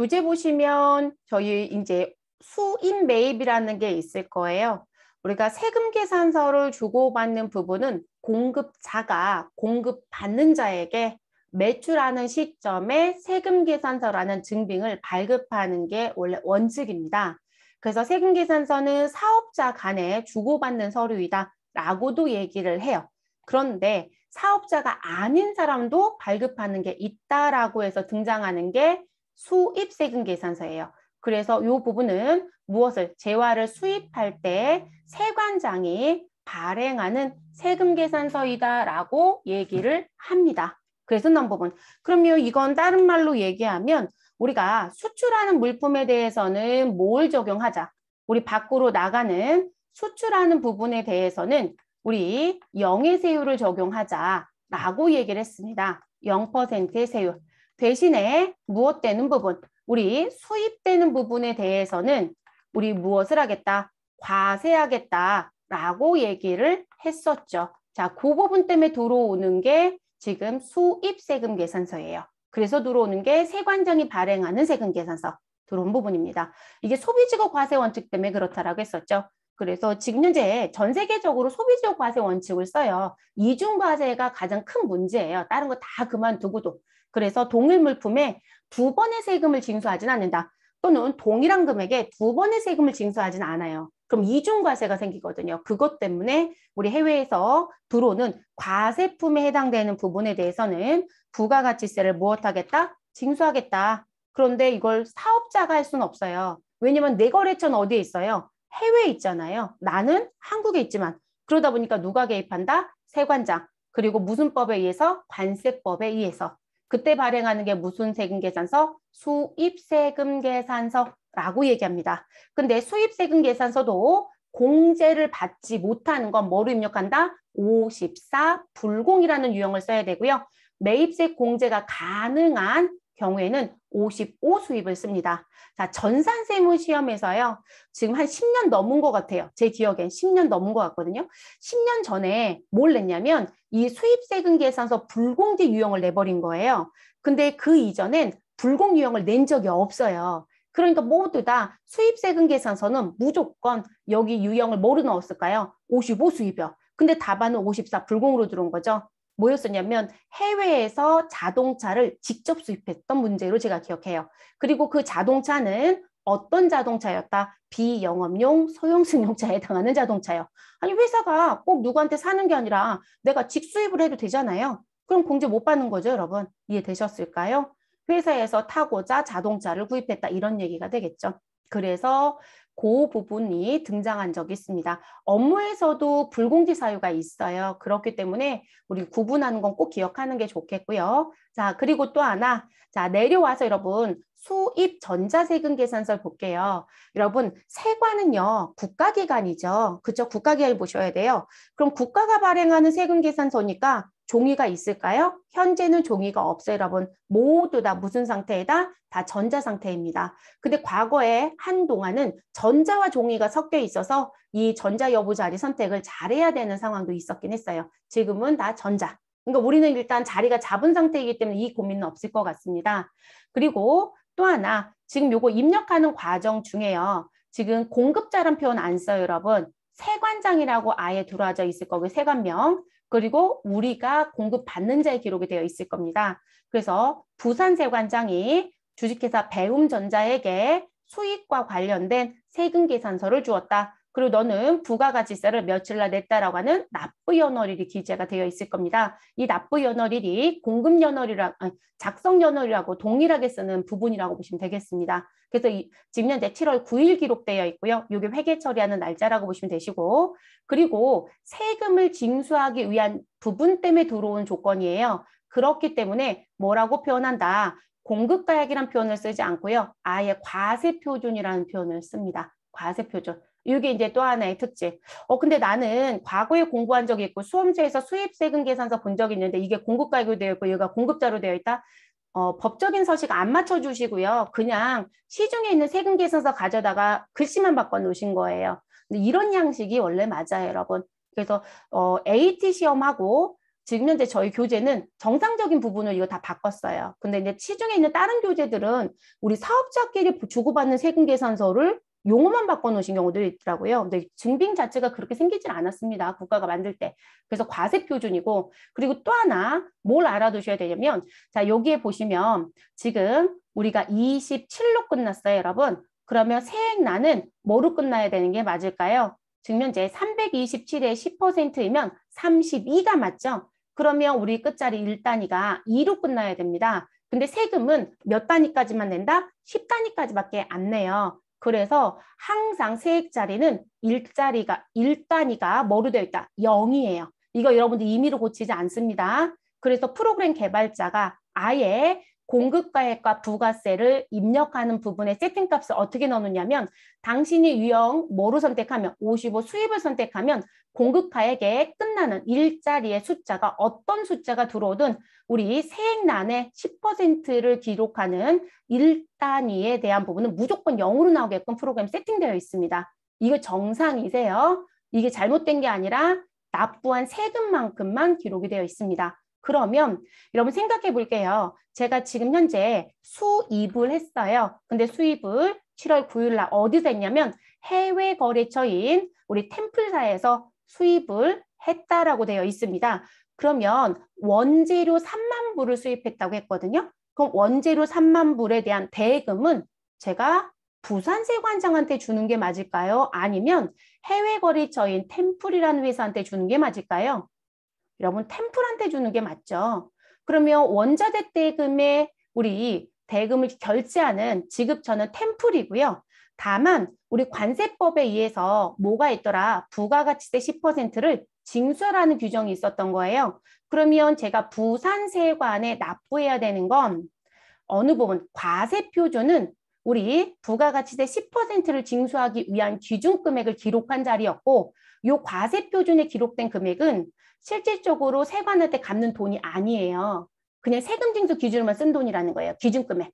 교재 보시면 저희 이제 수입 매입이라는 게 있을 거예요. 우리가 세금 계산서를 주고받는 부분은 공급자가 공급받는 자에게 매출하는 시점에 세금 계산서라는 증빙을 발급하는 게 원래 원칙입니다. 그래서 세금 계산서는 사업자 간에 주고받는 서류이다 라고도 얘기를 해요. 그런데 사업자가 아닌 사람도 발급하는 게 있다라고 해서 등장하는 게 수입 세금 계산서예요. 그래서 이 부분은 무엇을 재화를 수입할 때 세관장이 발행하는 세금 계산서이다라고 얘기를 합니다. 그래서 넘버분. 그럼요, 이건 다른 말로 얘기하면 우리가 수출하는 물품에 대해서는 뭘 적용하자? 우리 밖으로 나가는 수출하는 부분에 대해서는 우리 영의 세율을 적용하자라고 얘기를 했습니다. 0%의 세율. 대신에 무엇되는 부분, 우리 수입되는 부분에 대해서는 우리 무엇을 하겠다, 과세하겠다라고 얘기를 했었죠. 자, 그 부분 때문에 들어오는 게 지금 수입세금 계산서예요. 그래서 들어오는 게 세관장이 발행하는 세금 계산서 들어온 부분입니다. 이게 소비지급 과세 원칙 때문에 그렇다라고 했었죠. 그래서 지금 현재 전 세계적으로 소비지역 과세 원칙을 써요. 이중 과세가 가장 큰 문제예요. 다른 거 다 그만두고도. 그래서 동일 물품에 두 번의 세금을 징수하지는 않는다. 또는 동일한 금액에 두 번의 세금을 징수하지는 않아요. 그럼 이중과세가 생기거든요. 그것 때문에 우리 해외에서 들어오는 과세품에 해당되는 부분에 대해서는 부가가치세를 무엇하겠다? 징수하겠다. 그런데 이걸 사업자가 할 수는 없어요. 왜냐면 내 거래처는 어디에 있어요? 해외에 있잖아요. 나는 한국에 있지만 그러다 보니까 누가 개입한다? 세관장. 그리고 무슨 법에 의해서? 관세법에 의해서. 그때 발행하는 게 무슨 세금계산서? 수입세금계산서라고 얘기합니다. 근데 수입세금계산서도 공제를 받지 못하는 건 뭐로 입력한다? 54 불공이라는 유형을 써야 되고요. 매입세 공제가 가능한 경우에는 55수입을 씁니다. 자, 전산세무 시험에서요. 지금 한 10년 넘은 것 같아요. 제 기억엔 10년 넘은 것 같거든요. 10년 전에 뭘 냈냐면 이 수입세금계산서 불공제 유형을 내버린 거예요. 근데 그 이전엔 불공 유형을 낸 적이 없어요. 그러니까 모두 다 수입세금 계산서는 무조건 여기 유형을 뭐로 넣었을까요? 55 수입이요. 근데 답안은 54 불공으로 들어온 거죠. 뭐였었냐면 해외에서 자동차를 직접 수입했던 문제로 제가 기억해요. 그리고 그 자동차는 어떤 자동차였다? 비영업용 소형 승용차에 해당하는 자동차요. 아니 회사가 꼭 누구한테 사는 게 아니라 내가 직수입을 해도 되잖아요. 그럼 공제 못 받는 거죠, 여러분. 이해되셨을까요? 회사에서 타고자 자동차를 구입했다 이런 얘기가 되겠죠. 그래서 그 부분이 등장한 적이 있습니다. 업무에서도 불공지 사유가 있어요. 그렇기 때문에 우리 구분하는 건 꼭 기억하는 게 좋겠고요. 자, 그리고 또 하나. 자, 내려와서 여러분 수입 전자세금 계산서를 볼게요. 여러분 세관은요. 국가기관이죠. 그쵸? 국가기관 을 보셔야 돼요. 그럼 국가가 발행하는 세금 계산서니까 종이가 있을까요? 현재는 종이가 없어요, 여러분. 모두 다 무슨 상태이다다 전자 상태입니다. 근데 과거에 한동안은 전자와 종이가 섞여 있어서 이 전자 여부 자리 선택을 잘해야 되는 상황도 있었긴 했어요. 지금은 다 전자. 그러니까 우리는 일단 자리가 잡은 상태이기 때문에 이 고민은 없을 것 같습니다. 그리고 또 하나, 지금 요거 입력하는 과정 중에요. 지금 공급자란 표현 안 써요, 여러분. 세관장이라고 아예 들어와져 있을 거고요, 세관명. 그리고 우리가 공급받는 자의 기록이 되어 있을 겁니다. 그래서 부산세관장이 주식회사 배움전자에게 수익과 관련된 세금 계산서를 주었다. 그리고 너는 부가가치세를 며칠날 냈다라고 하는 납부연월일이 기재가 되어 있을 겁니다. 이 납부연월일이 공급연월이라 작성연월일하고 동일하게 쓰는 부분이라고 보시면 되겠습니다. 그래서 이, 지금 현재 7월 9일 기록되어 있고요. 이게 회계 처리하는 날짜라고 보시면 되시고 그리고 세금을 징수하기 위한 부분 때문에 들어온 조건이에요. 그렇기 때문에 뭐라고 표현한다. 공급가액이란 표현을 쓰지 않고요. 아예 과세표준이라는 표현을 씁니다. 과세표준. 이게 이제 또 하나의 특징. 어, 근데 나는 과거에 공부한 적이 있고 수험지에서 수입 세금 계산서 본 적이 있는데 이게 공급가격이 되어 있고 얘가 공급자로 되어 있다. 어, 법적인 서식 안 맞춰 주시고요. 그냥 시중에 있는 세금 계산서 가져다가 글씨만 바꿔 놓으신 거예요. 근데 이런 양식이 원래 맞아요, 여러분. 그래서 어, AT 시험하고 지금 현재 저희 교재는 정상적인 부분을 이거 다 바꿨어요. 근데 이제 시중에 있는 다른 교재들은 우리 사업자끼리 주고받는 세금 계산서를 용어만 바꿔놓으신 경우들이 있더라고요. 근데 증빙 자체가 그렇게 생기질 않았습니다. 국가가 만들 때. 그래서 과세 표준이고 그리고 또 하나 뭘 알아두셔야 되냐면 자 여기에 보시면 지금 우리가 27로 끝났어요. 여러분. 그러면 세액난은 뭐로 끝나야 되는 게 맞을까요? 증명제 327의 10%이면 32가 맞죠? 그러면 우리 끝자리 1단위가 2로 끝나야 됩니다. 근데 세금은 몇 단위까지만 낸다? 10단위까지밖에 안 내요. 그래서 항상 세액 자리는 일자리가 일단위가 뭐로 되어 있다? 0이에요. 이거 여러분들 임의로 고치지 않습니다. 그래서 프로그램 개발자가 아예 공급가액과 부가세를 입력하는 부분의 세팅값을 어떻게 넣느냐면 당신이 유형 뭐로 선택하면 55 수입을 선택하면 공급가액에 끝나는 일자리의 숫자가 어떤 숫자가 들어오든 우리 세액란의 10%를 기록하는 일단위에 대한 부분은 무조건 0으로 나오게끔 프로그램 세팅되어 있습니다. 이거 정상이세요. 이게 잘못된 게 아니라 납부한 세금만큼만 기록이 되어 있습니다. 그러면 여러분 생각해 볼게요. 제가 지금 현재 수입을 했어요. 근데 수입을 7월 9일 날 어디서 했냐면 해외 거래처인 우리 템플사에서 수입을 했다라고 되어 있습니다. 그러면 원재료 3만 불을 수입했다고 했거든요. 그럼 원재료 3만 불에 대한 대금은 제가 부산세관장한테 주는 게 맞을까요? 아니면 해외 거래처인 템플이라는 회사한테 주는 게 맞을까요? 여러분 템플한테 주는 게 맞죠. 그러면 원자재 대금에 우리 대금을 결제하는 지급처는 템플이고요. 다만 우리 관세법에 의해서 뭐가 있더라 부가가치세 10%를 징수라는 하 규정이 있었던 거예요. 그러면 제가 부산세관에 납부해야 되는 건 어느 부분 과세표준은 우리 부가가치세 10%를 징수하기 위한 기준 금액을 기록한 자리였고 요 과세표준에 기록된 금액은 실질적으로 세관한테 갚는 돈이 아니에요. 그냥 세금 징수 기준으로만 쓴 돈이라는 거예요. 기준금액.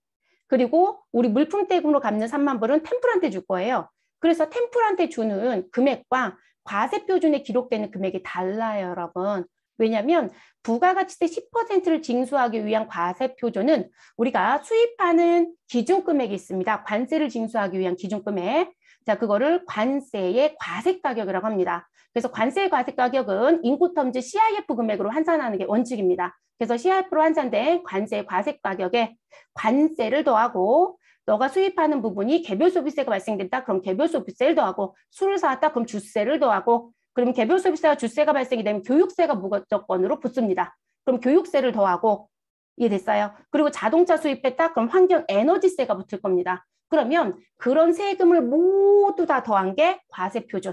그리고 우리 물품 대금으로 갚는 3만 불은 템플한테 줄 거예요. 그래서 템플한테 주는 금액과 과세 표준에 기록되는 금액이 달라요, 여러분. 왜냐하면 부가가치세 10%를 징수하기 위한 과세 표준은 우리가 수입하는 기준금액이 있습니다. 관세를 징수하기 위한 기준금액. 자, 그거를 관세의 과세 가격이라고 합니다. 그래서 관세 과세 가격은 인구텀즈 CIF 금액으로 환산하는 게 원칙입니다. 그래서 CIF로 환산된 관세 과세 가격에 관세를 더하고 너가 수입하는 부분이 개별 소비세가 발생된다. 그럼 개별 소비세를 더하고 술을 사왔다. 그럼 주세를 더하고 그럼 개별 소비세와 주세가 발생이 되면 교육세가 무조건으로 붙습니다. 그럼 교육세를 더하고 이해됐어요? 그리고 자동차 수입했다? 그럼 환경 에너지세가 붙을 겁니다. 그러면 그런 세금을 모두 다 더한 게 과세 표준.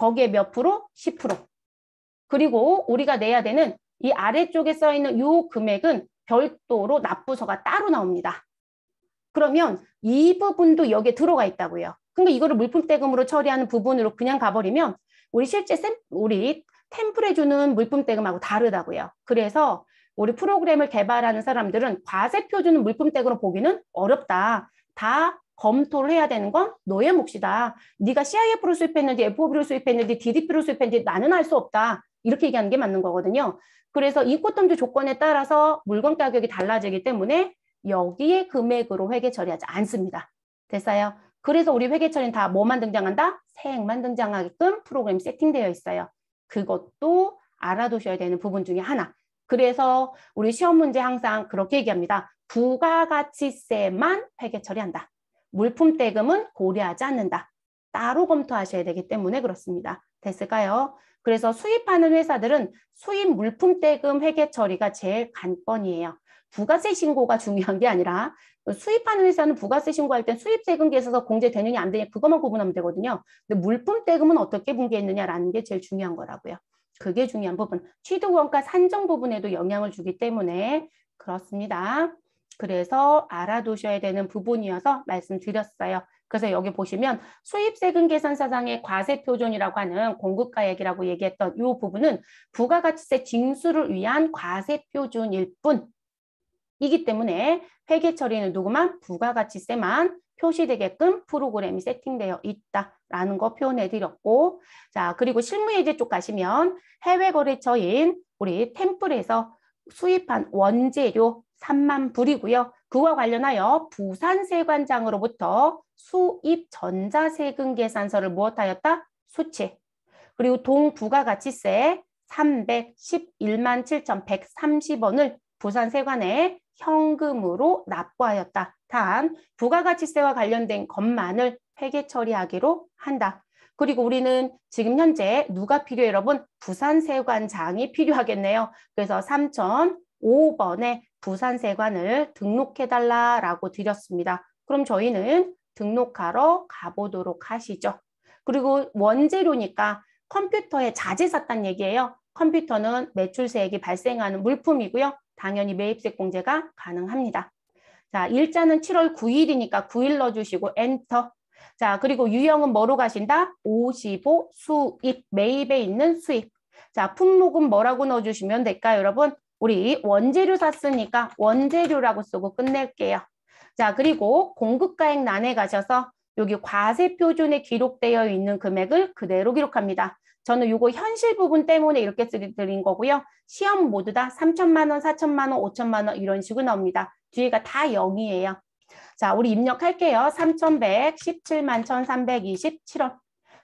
거기에 몇 프로? 10%. 그리고 우리가 내야 되는 이 아래쪽에 써 있는 이 금액은 별도로 납부서가 따로 나옵니다. 그러면 이 부분도 여기에 들어가 있다고요. 그러니까 이거를 물품대금으로 처리하는 부분으로 그냥 가버리면 우리 실제 샘, 우리 템플해 주는 물품대금하고 다르다고요. 그래서 우리 프로그램을 개발하는 사람들은 과세표 주는 물품대금으로 보기는 어렵다. 다 검토를 해야 되는 건 너의 몫이다. 네가 CIF로 수입했는지 FOB로 수입했는지 DDP로 수입했는지 나는 알 수 없다. 이렇게 얘기하는 게 맞는 거거든요. 그래서 인코텀즈 조건에 따라서 물건 가격이 달라지기 때문에 여기에 금액으로 회계 처리하지 않습니다. 됐어요? 그래서 우리 회계 처리는 다 뭐만 등장한다? 세액만 등장하게끔 프로그램 세팅되어 있어요. 그것도 알아두셔야 되는 부분 중에 하나. 그래서 우리 시험 문제 항상 그렇게 얘기합니다. 부가가치세만 회계 처리한다. 물품 대금은 고려하지 않는다. 따로 검토하셔야 되기 때문에 그렇습니다. 됐을까요? 그래서 수입하는 회사들은 수입 물품 대금 회계 처리가 제일 관건이에요. 부가세 신고가 중요한 게 아니라 수입하는 회사는 부가세 신고할 때 수입 세금계에서 공제 되느냐 안 되냐 그것만 구분하면 되거든요. 근데 물품 대금은 어떻게 분계했느냐라는 게 제일 중요한 거라고요. 그게 중요한 부분. 취득원가 산정 부분에도 영향을 주기 때문에 그렇습니다. 그래서 알아두셔야 되는 부분이어서 말씀드렸어요. 그래서 여기 보시면 수입세금 계산 사상의 과세 표준이라고 하는 공급가액이라고 얘기했던 이 부분은 부가가치세 징수를 위한 과세 표준일 뿐 이기 때문에 회계 처리는 누구만 부가가치세만 표시되게끔 프로그램이 세팅되어 있다라는 거 표현해 드렸고 자 그리고 실무예제 쪽 가시면 해외 거래처인 우리 템플에서 수입한 원재료 3만 불이고요. 그와 관련하여 부산세관장으로부터 수입 전자세금 계산서를 무엇하였다? 수치. 그리고 동부가가치세 311만 7,130원을 부산세관에 현금으로 납부하였다. 단, 부가가치세와 관련된 것만을 회계 처리하기로 한다. 그리고 우리는 지금 현재 누가 필요해 여러분? 부산세관장이 필요하겠네요. 그래서 3,005번에 부산세관을 등록해달라라고 드렸습니다. 그럼 저희는 등록하러 가보도록 하시죠. 그리고 원재료니까 컴퓨터에 자재 샀단 얘기예요. 컴퓨터는 매출세액이 발생하는 물품이고요. 당연히 매입세 공제가 가능합니다. 자, 일자는 7월 9일이니까 9일 넣어주시고 엔터. 자, 그리고 유형은 뭐로 가신다? 55 수입, 매입에 있는 수입. 자, 품목은 뭐라고 넣어주시면 될까요, 여러분? 우리 원재료 샀으니까 원재료라고 쓰고 끝낼게요. 자, 그리고 공급가액 난에 가셔서 여기 과세 표준에 기록되어 있는 금액을 그대로 기록합니다. 저는 이거 현실 부분 때문에 이렇게 드린 거고요. 시험 모두 다 3천만 원, 4천만 원, 5천만 원 이런 식으로 나옵니다. 뒤에가 다 0이에요. 자, 우리 입력할게요. 3,117만 1,327원.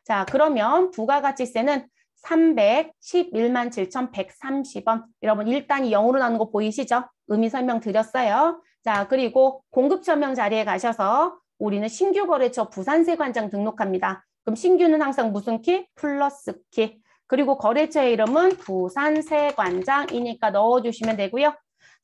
자, 그러면 부가가치세는 311만 7,130원. 여러분 일단이 0으로 나누는거 보이시죠? 의미 설명 드렸어요. 자, 그리고 공급 천명 자리에 가셔서 우리는 신규 거래처 부산세 관장 등록합니다. 그럼 신규는 항상 무슨 키? 플러스 키. 그리고 거래처의 이름은 부산세 관장이니까 넣어주시면 되고요.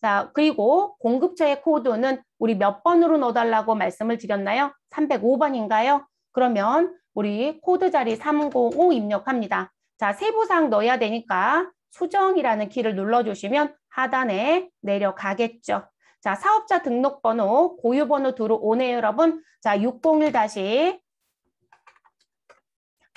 자, 그리고 공급처의 코드는 우리 몇 번으로 넣어달라고 말씀을 드렸나요? 305번인가요? 그러면 우리 코드 자리 305 입력합니다. 자, 세부사항 넣어야 되니까 수정이라는 키를 눌러주시면 하단에 내려가겠죠. 자, 사업자 등록번호, 고유번호 들어오네요, 여러분. 자, 601다0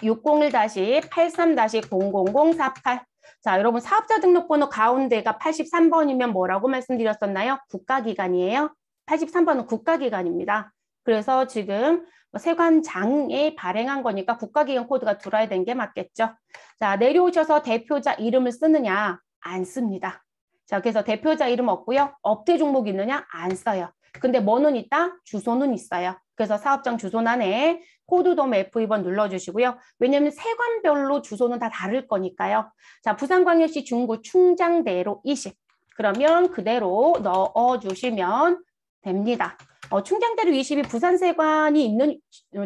1 8 3 0 0 0 4 8 자, 여러분 사업자 등록번호 가운데가 83번이면 뭐라고 말씀드렸었나요? 국가기관이에요. 83번은 국가기관입니다. 그래서 지금 뭐 세관장에 발행한 거니까 국가기관 코드가 들어야 된 게 맞겠죠. 자 내려오셔서 대표자 이름을 쓰느냐 안 씁니다. 자 그래서 대표자 이름 없고요. 업체 종목 있느냐 안 써요. 근데 뭐는 있다? 주소는 있어요. 그래서 사업장 주소란에 코드돔 F2번 눌러주시고요. 왜냐면 세관별로 주소는 다 다를 거니까요. 자 부산광역시 중구 충장대로 20. 그러면 그대로 넣어주시면 됩니다. 어, 충장대로 20이 부산세관이 있는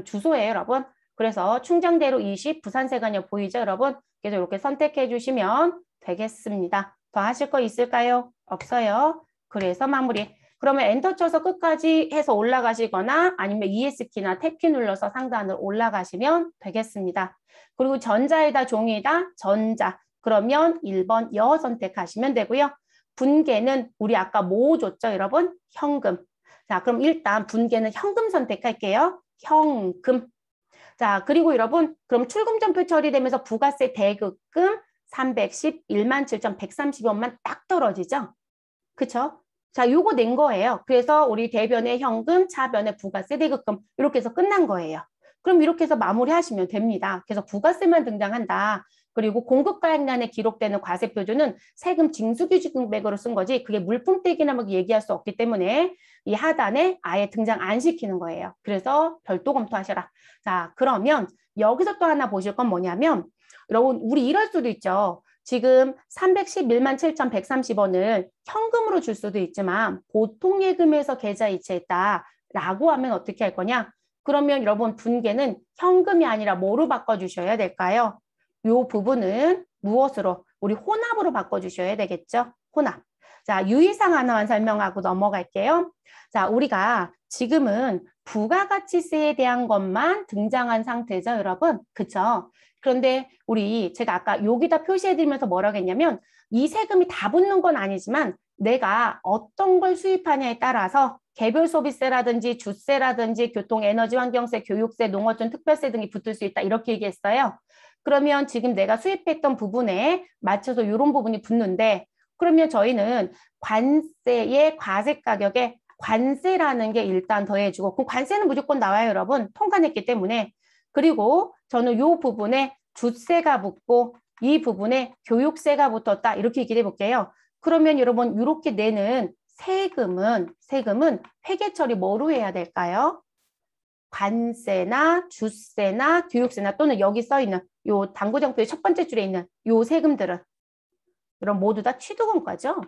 주소예요, 여러분. 그래서 충장대로 20 부산세관이 보이죠, 여러분? 그래서 이렇게 선택해 주시면 되겠습니다. 더 하실 거 있을까요? 없어요. 그래서 마무리. 그러면 엔터 쳐서 끝까지 해서 올라가시거나 아니면 ES키나 탭키 눌러서 상단으로 올라가시면 되겠습니다. 그리고 전자에다 종이다 전자. 그러면 1번 여 선택하시면 되고요. 분계는 우리 아까 뭐 줬죠, 여러분? 현금. 자, 그럼 일단 분계는 현금 선택할게요. 현금. 자, 그리고 여러분, 그럼 출금 전표 처리되면서 부가세 대급금 311만 7,130원만 딱 떨어지죠? 그쵸? 자, 요거 낸 거예요. 그래서 우리 대변의 현금, 차변의 부가세, 대급금 이렇게 해서 끝난 거예요. 그럼 이렇게 해서 마무리하시면 됩니다. 그래서 부가세만 등장한다. 그리고 공급가액란에 기록되는 과세표준은 세금 징수규칙금액으로 쓴 거지 그게 물품떼기나 뭐 얘기할 수 없기 때문에 이 하단에 아예 등장 안 시키는 거예요. 그래서 별도 검토하셔라. 자 그러면 여기서 또 하나 보실 건 뭐냐면 여러분 우리 이럴 수도 있죠. 지금 311만 7,130원을 현금으로 줄 수도 있지만 보통 예금에서 계좌 이체했다 라고 하면 어떻게 할 거냐? 그러면 여러분 분계는 현금이 아니라 뭐로 바꿔주셔야 될까요? 요 부분은 무엇으로 우리 혼합으로 바꿔주셔야 되겠죠. 혼합. 자, 유의사항 하나만 설명하고 넘어갈게요. 자, 우리가 지금은 부가가치세에 대한 것만 등장한 상태죠, 여러분? 그쵸? 그런데 우리 제가 아까 여기다 표시해드리면서 뭐라고 했냐면 이 세금이 다 붙는 건 아니지만 내가 어떤 걸 수입하냐에 따라서 개별 소비세라든지 주세라든지 교통, 에너지, 환경세, 교육세, 농어촌, 특별세 등이 붙을 수 있다 이렇게 얘기했어요. 그러면 지금 내가 수입했던 부분에 맞춰서 이런 부분이 붙는데 그러면 저희는 관세의 과세 가격에 관세라는 게 일단 더해주고 그 관세는 무조건 나와요 여러분 통관했기 때문에 그리고 저는 이 부분에 주세가 붙고 이 부분에 교육세가 붙었다 이렇게 얘기를 해볼게요 그러면 여러분 이렇게 내는 세금은 세금은 회계 처리 뭐로 해야 될까요? 관세나 주세나 교육세나 또는 여기 써 있는 요 당구정표의 첫 번째 줄에 있는 요 세금들은 그럼 모두 다 취득원가죠.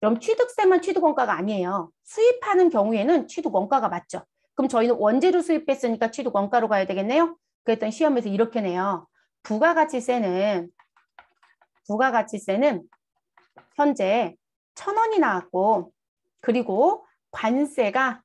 그럼 취득세만 취득원가가 아니에요. 수입하는 경우에는 취득원가가 맞죠. 그럼 저희는 원재료 수입했으니까 취득원가로 가야 되겠네요. 그랬더니 시험에서 이렇게 내요. 부가가치세는 부가가치세는 현재 천 원이 나왔고 그리고 관세가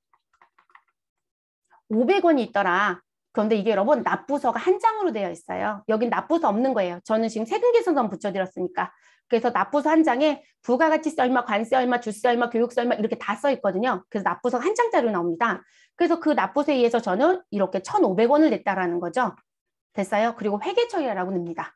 5 0 0 원이 있더라. 그런데 이게 여러분 납부서가 한 장으로 되어 있어요. 여긴 납부서 없는 거예요. 저는 지금 세금계산서만 붙여드렸으니까. 그래서 납부서 한 장에 부가가치세 얼마, 관세 얼마, 주세 얼마, 교육세 얼마 이렇게 다 써 있거든요. 그래서 납부서 가한 장짜리 로 나옵니다. 그래서 그 납부서에 의해서 저는 이렇게 1 5 0 0 원을 냈다라는 거죠. 됐어요? 그리고 회계처리라고 냅니다.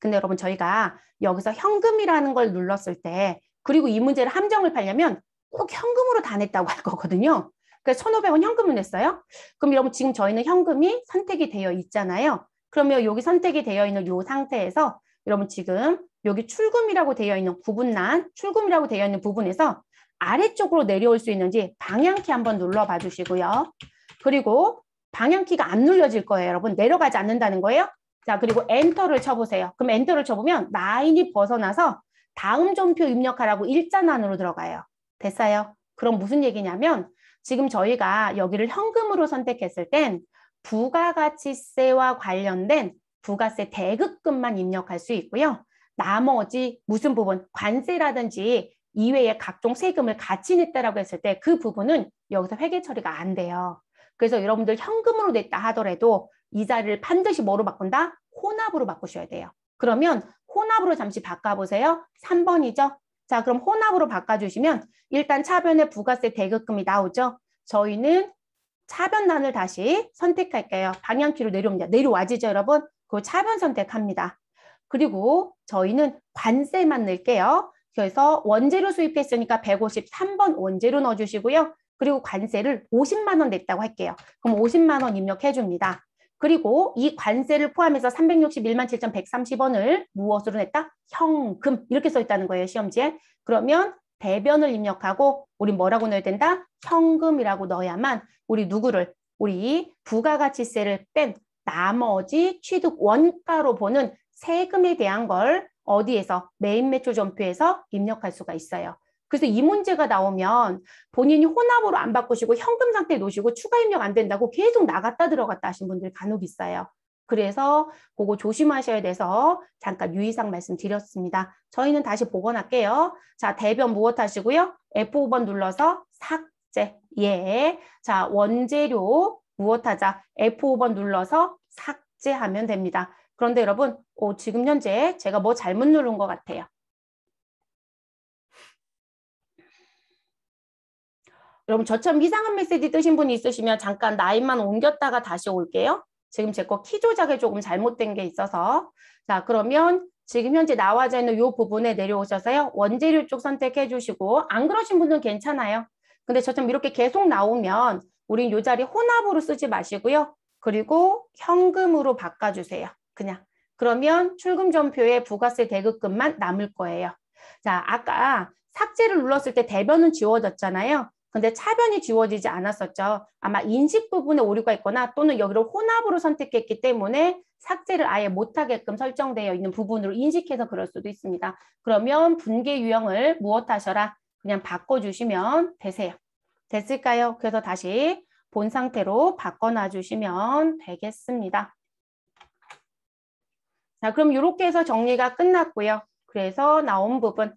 근데 여러분 저희가 여기서 현금이라는 걸 눌렀을 때 그리고 이 문제를 함정을 팔려면 꼭 현금으로 다 냈다고 할 거거든요. 그래서 1,500원 현금을 냈어요. 그럼 여러분 지금 저희는 현금이 선택이 되어 있잖아요. 그러면 여기 선택이 되어 있는 이 상태에서 여러분 지금 여기 출금이라고 되어 있는 부분란 출금이라고 되어 있는 부분에서 아래쪽으로 내려올 수 있는지 방향키 한번 눌러봐 주시고요. 그리고 방향키가 안 눌려질 거예요. 여러분 내려가지 않는다는 거예요. 자 그리고 엔터를 쳐보세요. 그럼 엔터를 쳐보면 라인이 벗어나서 다음 점표 입력하라고 일자난으로 들어가요. 됐어요. 그럼 무슨 얘기냐면 지금 저희가 여기를 현금으로 선택했을 땐 부가가치세와 관련된 부가세 대급금만 입력할 수 있고요. 나머지 무슨 부분, 관세라든지 이외의 각종 세금을 같이 냈다라고 했을 때 그 부분은 여기서 회계 처리가 안 돼요. 그래서 여러분들 현금으로 냈다 하더라도 이자를 반드시 뭐로 바꾼다? 혼합으로 바꾸셔야 돼요. 그러면 혼합으로 잠시 바꿔보세요. 3번이죠. 자, 그럼 혼합으로 바꿔주시면 일단 차변에 부가세 대급금이 나오죠. 저희는 차변란을 다시 선택할게요. 방향키로 내려옵니다. 내려와지죠, 여러분? 그 차변 선택합니다. 그리고 저희는 관세만 넣을게요. 그래서 원재료 수입했으니까 153번 원재료 넣어주시고요. 그리고 관세를 50만 원 냈다고 할게요. 그럼 50만 원 입력해 줍니다. 그리고 이 관세를 포함해서 361만 7,130원을 무엇으로 냈다? 현금 이렇게 써 있다는 거예요 시험지에. 그러면 대변을 입력하고 우리 뭐라고 넣어야 된다? 현금이라고 넣어야만 우리 누구를 우리 부가가치세를 뺀 나머지 취득 원가로 보는 세금에 대한 걸 어디에서 메인 매출 점표에서 입력할 수가 있어요. 그래서 이 문제가 나오면 본인이 혼합으로 안 바꾸시고 현금 상태에 놓으시고 추가 입력 안 된다고 계속 나갔다 들어갔다 하신 분들 간혹 있어요. 그래서 그거 조심하셔야 돼서 잠깐 유의사항 말씀드렸습니다. 저희는 다시 복원할게요. 자, 대변 무엇 하시고요? F5번 눌러서 삭제. 예. 자, 원재료 무엇 하자? F5번 눌러서 삭제하면 됩니다. 그런데 여러분, 오, 어, 지금 현재 제가 뭐 잘못 누른 것 같아요. 여러분 저처럼 이상한 메시지 뜨신 분이 있으시면 잠깐 나이만 옮겼다가 다시 올게요. 지금 제 거 키 조작에 조금 잘못된 게 있어서 자 그러면 지금 현재 나와져 있는 이 부분에 내려오셔서요. 원재료 쪽 선택해 주시고 안 그러신 분은 괜찮아요. 근데 저처럼 이렇게 계속 나오면 우린 이 자리 혼합으로 쓰지 마시고요. 그리고 현금으로 바꿔주세요. 그냥. 그러면 출금 전표에 부가세 대급금만 남을 거예요. 자, 아까 삭제를 눌렀을 때 대변은 지워졌잖아요. 근데 차변이 지워지지 않았었죠. 아마 인식 부분에 오류가 있거나 또는 여기를 혼합으로 선택했기 때문에 삭제를 아예 못하게끔 설정되어 있는 부분으로 인식해서 그럴 수도 있습니다. 그러면 분개 유형을 무엇 하셔라? 그냥 바꿔주시면 되세요. 됐을까요? 그래서 다시 본 상태로 바꿔놔 주시면 되겠습니다. 자, 그럼 이렇게 해서 정리가 끝났고요. 그래서 나온 부분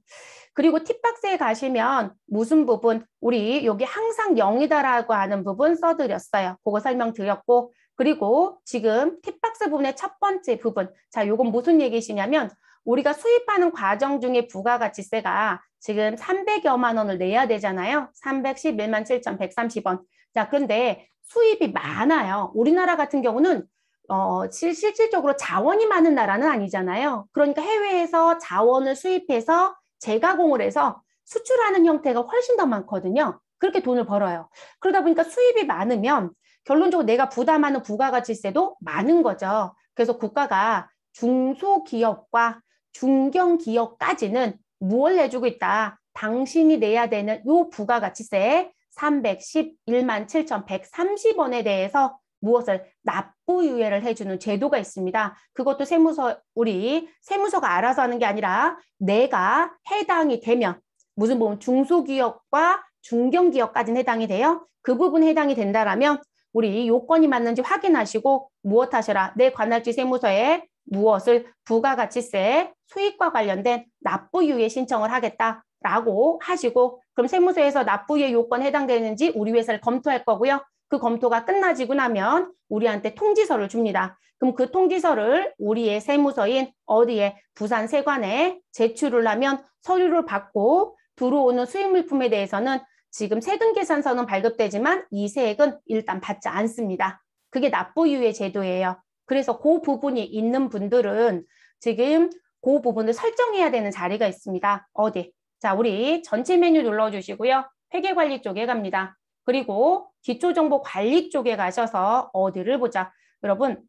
그리고 팁박스에 가시면 무슨 부분 우리 여기 항상 0이다라고 하는 부분 써드렸어요. 그거 설명드렸고 그리고 지금 팁박스 부분의 첫 번째 부분 자 요건 무슨 얘기시냐면 우리가 수입하는 과정 중에 부가가치세가 지금 300여만 원을 내야 되잖아요. 311만 7,130원. 자, 근데 수입이 많아요. 우리나라 같은 경우는 어, 실질적으로 자원이 많은 나라는 아니잖아요. 그러니까 해외에서 자원을 수입해서 재가공을 해서 수출하는 형태가 훨씬 더 많거든요. 그렇게 돈을 벌어요. 그러다 보니까 수입이 많으면 결론적으로 내가 부담하는 부가가치세도 많은 거죠. 그래서 국가가 중소기업과 중견기업까지는 무엇 내주고 있다. 당신이 내야 되는 요 부가가치세 311만 7,130원에 대해서 무엇을 납 호유예를 해주는 제도가 있습니다. 그것도 세무서 우리 세무서가 알아서 하는 게 아니라 내가 해당이 되면 무슨 보면 중소기업과 중견기업까지는 해당이 돼요. 그 부분 해당이 된다라면 우리 요건이 맞는지 확인하시고 무엇 하셔라. 내 관할지 세무서에 무엇을 부가가치세 수익과 관련된 납부유예 신청을 하겠다라고 하시고 그럼 세무서에서 납부유예 요건 해당되는지 우리 회사를 검토할 거고요. 그 검토가 끝나지고 나면 우리한테 통지서를 줍니다. 그럼 그 통지서를 우리의 세무서인 어디에 부산 세관에 제출을 하면 서류를 받고 들어오는 수입물품에 대해서는 지금 세금 계산서는 발급되지만 이 세액은 일단 받지 않습니다. 그게 납부유예 제도예요. 그래서 그 부분이 있는 분들은 지금 그 부분을 설정해야 되는 자리가 있습니다. 어디? 자, 우리 전체 메뉴 눌러주시고요. 회계관리 쪽에 갑니다. 그리고 기초정보 관리 쪽에 가셔서 어디를 보자. 여러분,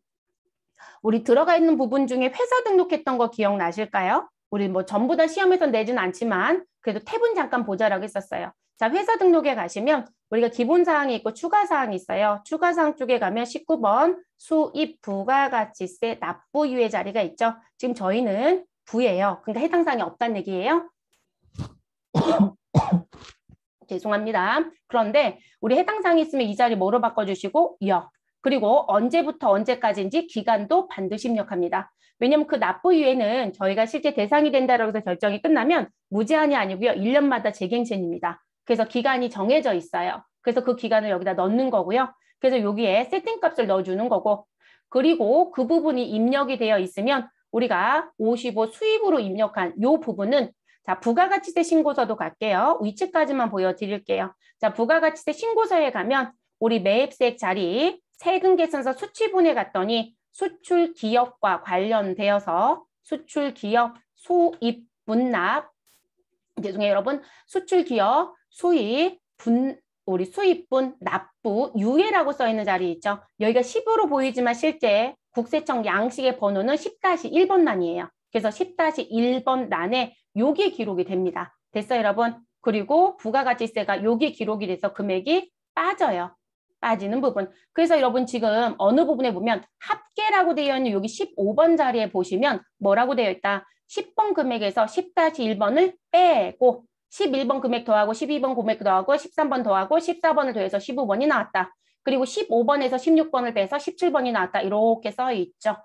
우리 들어가 있는 부분 중에 회사 등록했던 거 기억나실까요? 우리 뭐 전부 다 시험에서 내진 않지만 그래도 탭은 잠깐 보자라고 했었어요. 자, 회사 등록에 가시면 우리가 기본 사항이 있고 추가 사항이 있어요. 추가 사항 쪽에 가면 19번 수입 부가가치세 납부 유예 자리가 있죠. 지금 저희는 부예요. 그러니까 해당 사항이 없다는 얘기예요. 죄송합니다. 그런데 우리 해당 사항이 있으면 이 자리 뭐로 바꿔주시고 역 그리고 언제부터 언제까지인지 기간도 반드시 입력합니다. 왜냐하면 그 납부 이유에는 저희가 실제 대상이 된다고 해서 결정이 끝나면 무제한이 아니고요. 1년마다 재갱신입니다. 그래서 기간이 정해져 있어요. 그래서 그 기간을 여기다 넣는 거고요. 그래서 여기에 세팅 값을 넣어주는 거고 그리고 그 부분이 입력이 되어 있으면 우리가 55 수입으로 입력한 이 부분은 자, 부가가치세 신고서도 갈게요. 위치까지만 보여드릴게요. 자, 부가가치세 신고서에 가면 우리 매입세액 자리 세금계산서 수치분에 갔더니 수출 기업과 관련되어서 수출 기업 수입 분납 죄송해요 여러분 수출 기업 수입 분 우리 수입분 납부 유예라고 써 있는 자리 있죠 여기가 10으로 보이지만 실제 국세청 양식의 번호는 10-1번 난이에요 그래서 10-1번 란에 요게 기록이 됩니다. 됐어요, 여러분? 그리고 부가가치세가 요게 기록이 돼서 금액이 빠져요. 빠지는 부분. 그래서 여러분 지금 어느 부분에 보면 합계라고 되어 있는 여기 15번 자리에 보시면 뭐라고 되어 있다? 10번 금액에서 10-1번을 빼고 11번 금액 더하고 12번 금액 더하고 13번 더하고 14번을 더해서 15번이 나왔다. 그리고 15번에서 16번을 빼서 17번이 나왔다. 이렇게 써 있죠.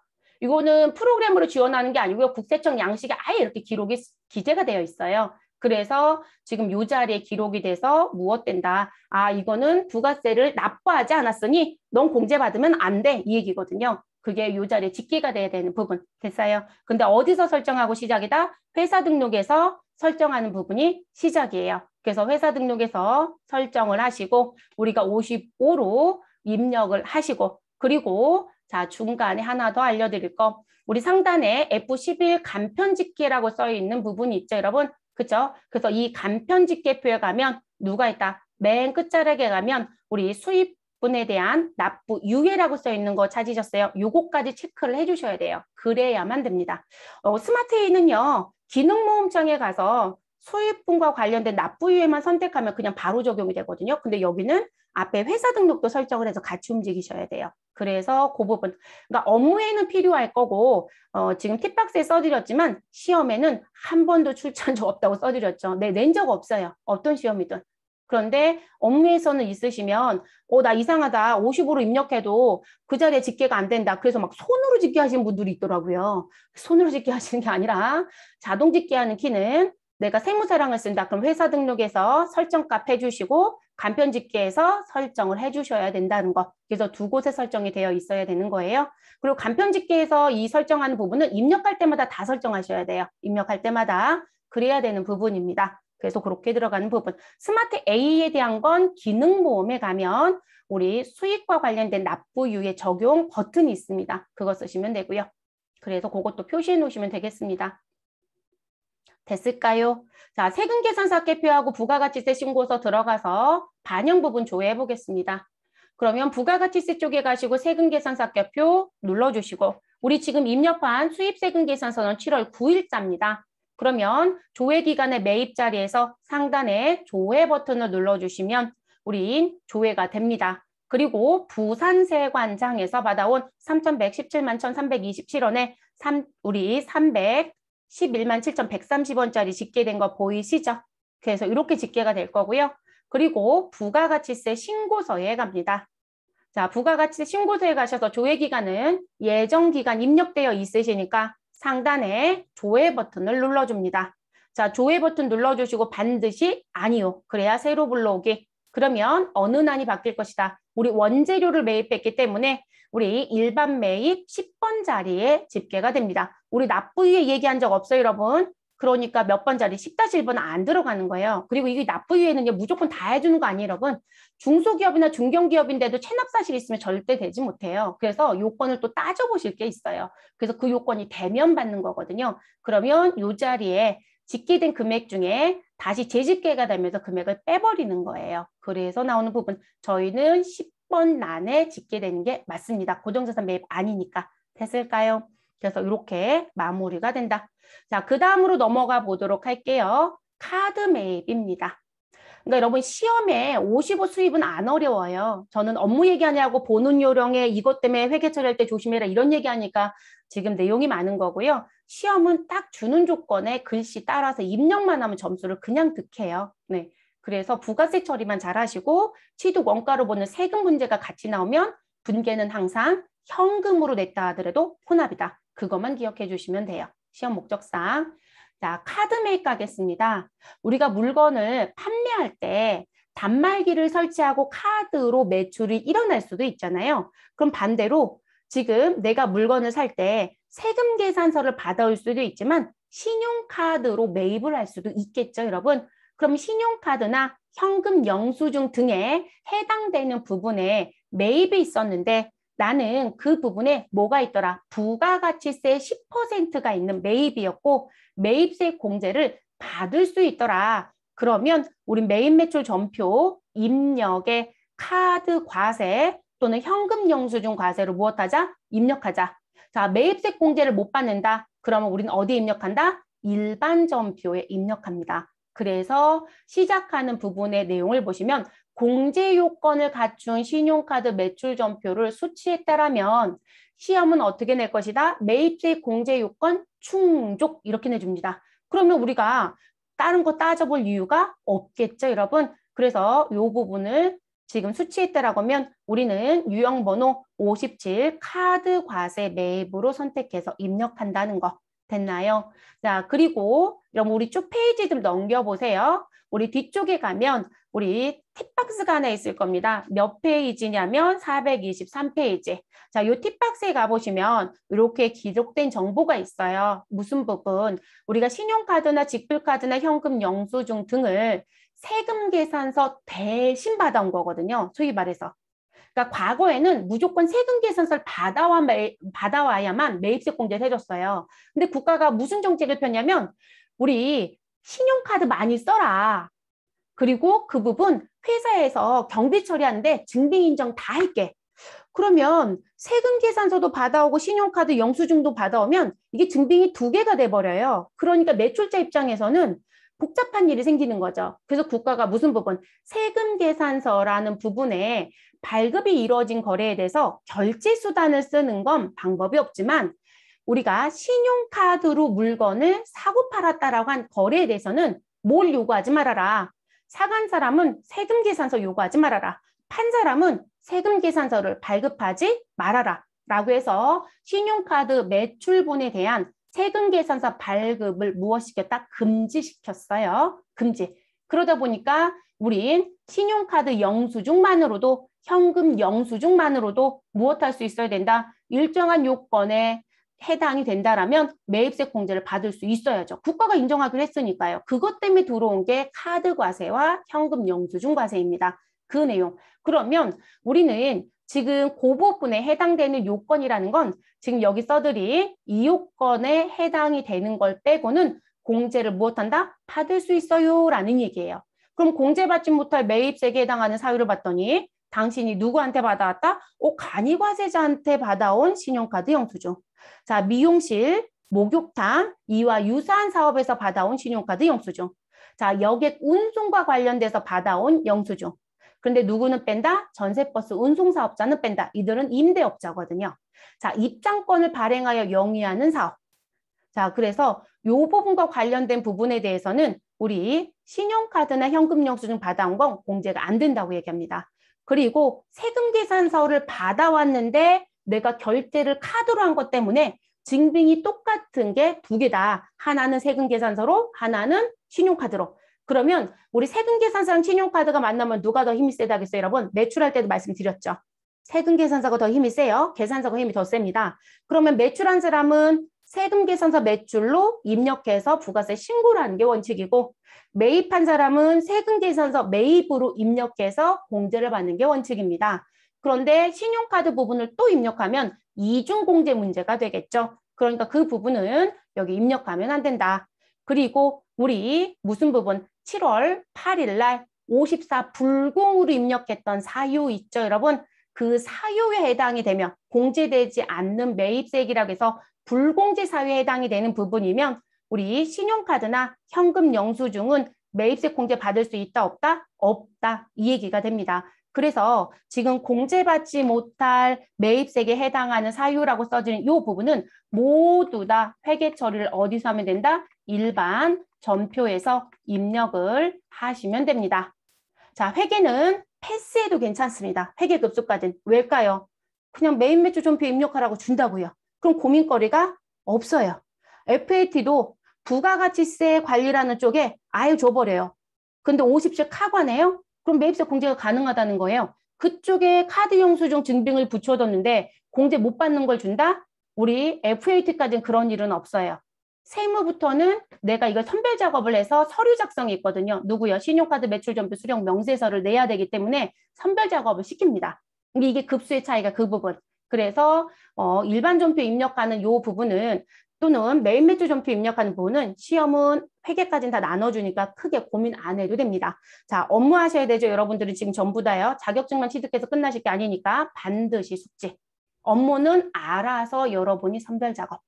이거는 프로그램으로 지원하는 게 아니고요. 국세청 양식에 아예 이렇게 기록이 기재가 되어 있어요. 그래서 지금 요 자리에 기록이 돼서 무엇된다. 아 이거는 부가세를 납부하지 않았으니 넌 공제받으면 안 돼 이 얘기거든요. 그게 요 자리에 직기가 돼야 되는 부분 됐어요. 근데 어디서 설정하고 시작이다? 회사 등록에서 설정하는 부분이 시작이에요. 그래서 회사 등록에서 설정을 하시고 우리가 55로 입력을 하시고 그리고 자, 중간에 하나 더 알려드릴 거. 우리 상단에 F11 간편집계라고 써 있는 부분이 있죠, 여러분? 그죠? 그래서 이 간편집계표에 가면 누가 있다? 맨 끝자락에 가면 우리 수입분에 대한 납부 유예라고 써 있는 거 찾으셨어요? 요거까지 체크를 해주셔야 돼요. 그래야만 됩니다. 어, 스마트웨이는요, 기능모음청에 가서 소유분과 관련된 납부유예만 선택하면 그냥 바로 적용이 되거든요. 근데 여기는 앞에 회사 등록도 설정을 해서 같이 움직이셔야 돼요. 그래서 그 부분, 그러니까 업무에는 필요할 거고 어, 지금 팁박스에 써드렸지만 시험에는 한 번도 출제한 적 없다고 써드렸죠. 네, 낸 적 없어요. 어떤 시험이든. 그런데 업무에서는 있으시면 어나 이상하다 50으로 입력해도 그 자리에 집계가 안 된다 그래서 막 손으로 집계하시는 분들이 있더라고요 손으로 집계하시는 게 아니라 자동 집계하는 키는 내가 세무사랑을 쓴다. 그럼 회사 등록에서 설정값 해주시고 간편 집계에서 설정을 해주셔야 된다는 거. 그래서 두 곳에 설정이 되어 있어야 되는 거예요. 그리고 간편 집계에서 이 설정하는 부분은 입력할 때마다 다 설정하셔야 돼요. 입력할 때마다 그래야 되는 부분입니다. 그래서 그렇게 들어가는 부분. 스마트 A에 대한 건 기능보험에 가면 우리 수익과 관련된 납부유예 적용 버튼이 있습니다. 그거 쓰시면 되고요. 그래서 그것도 표시해 놓으시면 되겠습니다. 됐을까요? 자, 세금 계산사 개표하고 부가가치세 신고서 들어가서 반영 부분 조회해 보겠습니다. 그러면 부가가치세 쪽에 가시고 세금 계산사 개표 눌러주시고 우리 지금 입력한 수입세금 계산서는 7월 9일자입니다. 그러면 조회기간의 매입 자리에서 상단에 조회 버튼을 눌러주시면 우린 조회가 됩니다. 그리고 부산세관장에서 받아온 3,117만 1,327원에 우리 3 0 11만 7,130원짜리 집계된 거 보이시죠? 그래서 이렇게 집계가 될 거고요. 그리고 부가가치세 신고서에 갑니다. 자, 부가가치세 신고서에 가셔서 조회기간은 예정기간 입력되어 있으시니까 상단에 조회 버튼을 눌러줍니다. 자, 조회 버튼 눌러주시고 반드시 아니요. 그래야 새로 불러오기. 그러면 어느 난이 바뀔 것이다. 우리 원재료를 매입했기 때문에 우리 일반 매입 10번 자리에 집계가 됩니다. 우리 납부위에 얘기한 적 없어요, 여러분? 그러니까 몇 번 자리 10-1번 안 들어가는 거예요. 그리고 이게 납부위에는 무조건 다 해주는 거 아니에요, 여러분? 중소기업이나 중견기업인데도 체납 사실이 있으면 절대 되지 못해요. 그래서 요건을 또 따져보실 게 있어요. 그래서 그 요건이 대면 받는 거거든요. 그러면 요 자리에 집계된 금액 중에 다시 재집계가 되면서 금액을 빼버리는 거예요. 그래서 나오는 부분 저희는 10번 란에 집계되는 게 맞습니다. 고정자산 매입 아니니까 됐을까요? 그래서 이렇게 마무리가 된다. 자, 그 다음으로 넘어가 보도록 할게요. 카드 매입입니다. 그러니까 여러분 시험에 55 수입은 안 어려워요. 저는 업무 얘기하냐고 보는 요령에 이것 때문에 회계 처리할 때 조심해라 이런 얘기하니까 지금 내용이 많은 거고요. 시험은 딱 주는 조건에 글씨 따라서 입력만 하면 점수를 그냥 득해요. 네. 그래서 부가세 처리만 잘하시고 취득 원가로 보는 세금 문제가 같이 나오면 분계는 항상 현금으로 냈다 하더라도 혼합이다. 그것만 기억해 주시면 돼요. 시험 목적상. 자, 카드 매입 가겠습니다. 우리가 물건을 판매할 때 단말기를 설치하고 카드로 매출이 일어날 수도 있잖아요. 그럼 반대로 지금 내가 물건을 살때 세금 계산서를 받아올 수도 있지만 신용카드로 매입을 할 수도 있겠죠, 여러분. 그럼 신용카드나 현금 영수증 등에 해당되는 부분에 매입이 있었는데 나는 그 부분에 뭐가 있더라? 부가가치세 10%가 있는 매입이었고 매입세 공제를 받을 수 있더라. 그러면 우리 매입 매출 전표 입력에 카드 과세 또는 현금 영수증 과세를 무엇하자? 입력하자. 자, 매입세 공제를 못 받는다. 그러면 우리는 어디에 입력한다? 일반 점표에 입력합니다. 그래서 시작하는 부분의 내용을 보시면 공제 요건을 갖춘 신용카드 매출 점표를 수치에 따르면 시험은 어떻게 낼 것이다? 매입세 공제 요건 충족 이렇게 내줍니다. 그러면 우리가 다른 거 따져볼 이유가 없겠죠, 여러분? 그래서 이 부분을 지금 수치에 다라고하면 우리는 유형 번호 57 카드 과세 매입으로 선택해서 입력한다는 거 됐나요? 자, 그리고 여러분 우리 쭉 페이지 좀 넘겨보세요. 우리 뒤쪽에 가면 우리 팁박스가 하나 있을 겁니다. 몇 페이지냐면 423페이지. 자, 요 팁박스에 가보시면 이렇게 기록된 정보가 있어요. 무슨 부분? 우리가 신용카드나 직불카드나 현금 영수증 등을 세금 계산서 대신 받아온 거거든요. 소위 말해서. 그러니까 과거에는 무조건 세금 계산서를 받아와, 받아와야만 매입세 공제를 해줬어요. 근데 국가가 무슨 정책을 폈냐면 우리 신용카드 많이 써라. 그리고 그 부분 회사에서 경비 처리하는데 증빙 인정 다 할게. 그러면 세금 계산서도 받아오고 신용카드 영수증도 받아오면 이게 증빙이 두 개가 돼버려요. 그러니까 매출자 입장에서는 복잡한 일이 생기는 거죠. 그래서 국가가 무슨 부분 세금 계산서라는 부분에 발급이 이루어진 거래에 대해서 결제 수단을 쓰는 건 방법이 없지만 우리가 신용카드로 물건을 사고 팔았다라고 한 거래에 대해서는 뭘 요구하지 말아라. 사간 사람은 세금 계산서 요구하지 말아라. 판 사람은 세금 계산서를 발급하지 말아라. 라고 해서 신용카드 매출분에 대한 세금 계산서 발급을 무엇시켰다? 금지시켰어요. 금지. 그러다 보니까 우린 신용카드 영수증만으로도 현금 영수증만으로도 무엇할 수 있어야 된다? 일정한 요건에 해당이 된다라면 매입세 공제를 받을 수 있어야죠. 국가가 인정하기로 했으니까요. 그것 때문에 들어온 게 카드 과세와 현금 영수증 과세입니다. 그 내용. 그러면 우리는 지금 고부분에 그 해당되는 요건이라는 건 지금 여기 써드린 이 요건에 해당이 되는 걸 빼고는 공제를 무엇한다? 받을 수 있어요 라는 얘기예요. 그럼 공제받지 못할 매입세에 계 해당하는 사유를 봤더니 당신이 누구한테 받아왔다? 오, 간이과세자한테 받아온 신용카드 영수증. 자, 미용실, 목욕탕, 이와 유사한 사업에서 받아온 신용카드 영수증. 자, 여객 운송과 관련돼서 받아온 영수증. 근데 누구는 뺀다? 전세버스 운송사업자는 뺀다. 이들은 임대업자거든요. 자, 입장권을 발행하여 영위하는 사업. 자, 그래서 요 부분과 관련된 부분에 대해서는 우리 신용카드나 현금영수증 받아온 건 공제가 안 된다고 얘기합니다. 그리고 세금계산서를 받아왔는데 내가 결제를 카드로 한 것 때문에 증빙이 똑같은 게 두 개다. 하나는 세금계산서로 하나는 신용카드로. 그러면 우리 세금 계산서랑 신용카드가 만나면 누가 더 힘이 세다겠어요, 여러분? 매출할 때도 말씀드렸죠. 세금 계산서가 더 힘이 세요. 계산서가 힘이 더 셉니다. 그러면 매출한 사람은 세금 계산서 매출로 입력해서 부가세 신고를 하는 게 원칙이고 매입한 사람은 세금 계산서 매입으로 입력해서 공제를 받는 게 원칙입니다. 그런데 신용카드 부분을 또 입력하면 이중공제 문제가 되겠죠. 그러니까 그 부분은 여기 입력하면 안 된다. 그리고 우리 무슨 부분 7월 8일 날54 불공으로 입력했던 사유 있죠 여러분 그 사유에 해당이 되면 공제되지 않는 매입세액이라고 해서 불공제 사유에 해당이 되는 부분이면 우리 신용카드나 현금 영수증은 매입세 공제 받을 수 있다 없다 없다 이 얘기가 됩니다 그래서 지금 공제받지 못할 매입세에 해당하는 사유라고 써지는 이 부분은 모두 다 회계 처리를 어디서 하면 된다? 일반 전표에서 입력을 하시면 됩니다. 자, 회계는 패스해도 괜찮습니다. 회계 급수까지는. 왜일까요? 그냥 메인 매출 전표 입력하라고 준다고요. 그럼 고민거리가 없어요. FAT도 부가가치세 관리라는 쪽에 아예 줘버려요. 근데 50씩 카과네요? 그럼 매입세 공제가 가능하다는 거예요. 그쪽에 카드 영수증 증빙을 붙여뒀는데 공제 못 받는 걸 준다? 우리 FAT까지는 그런 일은 없어요. 세무부터는 내가 이걸 선별 작업을 해서 서류 작성이 있거든요. 누구요? 신용카드 매출 점수 수령 명세서를 내야 되기 때문에 선별 작업을 시킵니다. 이게 급수의 차이가 그 부분. 그래서 어, 일반 점표 입력하는 요 부분은 또는 매일 매출 점표 입력하는 부분은 시험은 회계까지는 다 나눠주니까 크게 고민 안 해도 됩니다. 자, 업무하셔야 되죠. 여러분들은 지금 전부 다요. 자격증만 취득해서 끝나실 게 아니니까 반드시 숙지. 업무는 알아서 여러분이 선별 작업.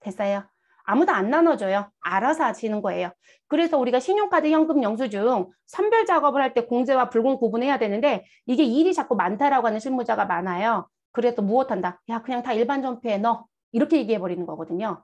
됐어요. 아무도 안 나눠줘요. 알아서 하시는 거예요. 그래서 우리가 신용카드 현금 영수증 선별 작업을 할 때 공제와 불공 구분해야 되는데 이게 일이 자꾸 많다라고 하는 실무자가 많아요. 그래서 무엇한다. 야 그냥 다 일반 점표에 넣어. 이렇게 얘기해버리는 거거든요.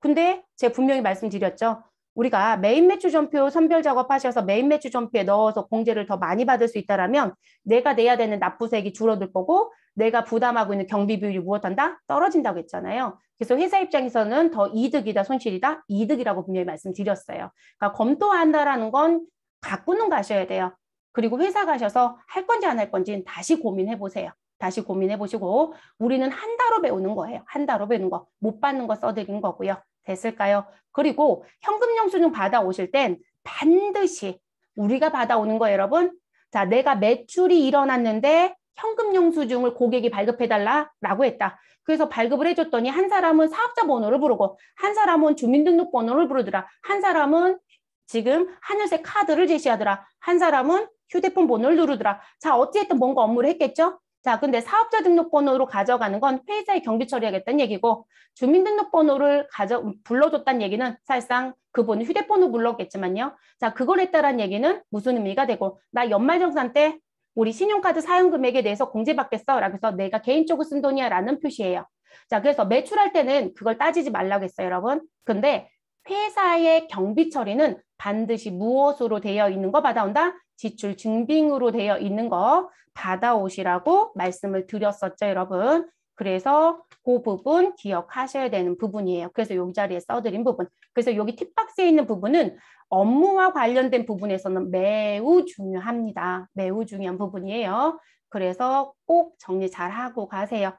근데 제가 분명히 말씀드렸죠. 우리가 메인 매출 전표 선별 작업하셔서 메인 매출 전표에 넣어서 공제를 더 많이 받을 수 있다라면 내가 내야 되는 납부세액이 줄어들 거고 내가 부담하고 있는 경비 비율이 무엇한다? 떨어진다고 했잖아요. 그래서 회사 입장에서는 더 이득이다, 손실이다, 이득이라고 분명히 말씀드렸어요. 그러니까 검토한다라는 건 가꾸는 가셔야 돼요. 그리고 회사 가셔서 할 건지 안 할 건지 다시 고민해 보세요. 다시 고민해 보시고 우리는 한 달로 배우는 거예요. 한 달로 배우는 거. 못 받는 거 써드린 거고요. 됐을까요? 그리고 현금 영수증 받아오실 땐 반드시 우리가 받아오는 거 여러분. 자, 내가 매출이 일어났는데 현금 영수증을 고객이 발급해달라라고 했다. 그래서 발급을 해줬더니 한 사람은 사업자 번호를 부르고 한 사람은 주민등록번호를 부르더라. 한 사람은 지금 하늘색 카드를 제시하더라. 한 사람은 휴대폰 번호를 누르더라. 자, 어찌됐든 뭔가 업무를 했겠죠? 자, 근데 사업자 등록번호로 가져가는 건회사의 경비 처리하겠다는 얘기고 주민등록번호를 가져 불러줬다는 얘기는 사실상 그분 휴대폰으로 불렀겠지만요. 자, 그걸 했다라는 얘기는 무슨 의미가 되고 나 연말정산 때 우리 신용카드 사용 금액에 대해서 공제받겠어 라고 해서 내가 개인적으로 쓴 돈이야 라는 표시예요. 자, 그래서 매출할 때는 그걸 따지지 말라고 했어요, 여러분. 근데 회사의 경비 처리는 반드시 무엇으로 되어 있는 거 받아온다? 지출 증빙으로 되어 있는 거 받아오시라고 말씀을 드렸었죠, 여러분. 그래서 그 부분 기억하셔야 되는 부분이에요. 그래서 여기 자리에 써드린 부분. 그래서 여기 팁박스에 있는 부분은 업무와 관련된 부분에서는 매우 중요합니다. 매우 중요한 부분이에요. 그래서 꼭 정리 잘 하고 가세요.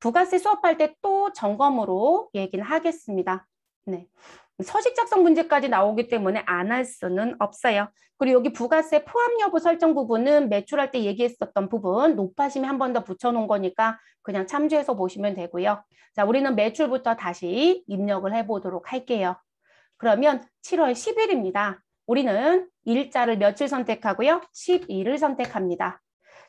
부가세 수업할 때 또 점검으로 얘기는 하겠습니다. 네. 서식 작성 문제까지 나오기 때문에 안 할 수는 없어요. 그리고 여기 부가세 포함 여부 설정 부분은 매출할 때 얘기했었던 부분 높아심에 한 번 더 붙여놓은 거니까 그냥 참조해서 보시면 되고요. 자, 우리는 매출부터 다시 입력을 해보도록 할게요. 그러면 7월 10일입니다. 우리는 일자를 며칠 선택하고요. 12를 선택합니다.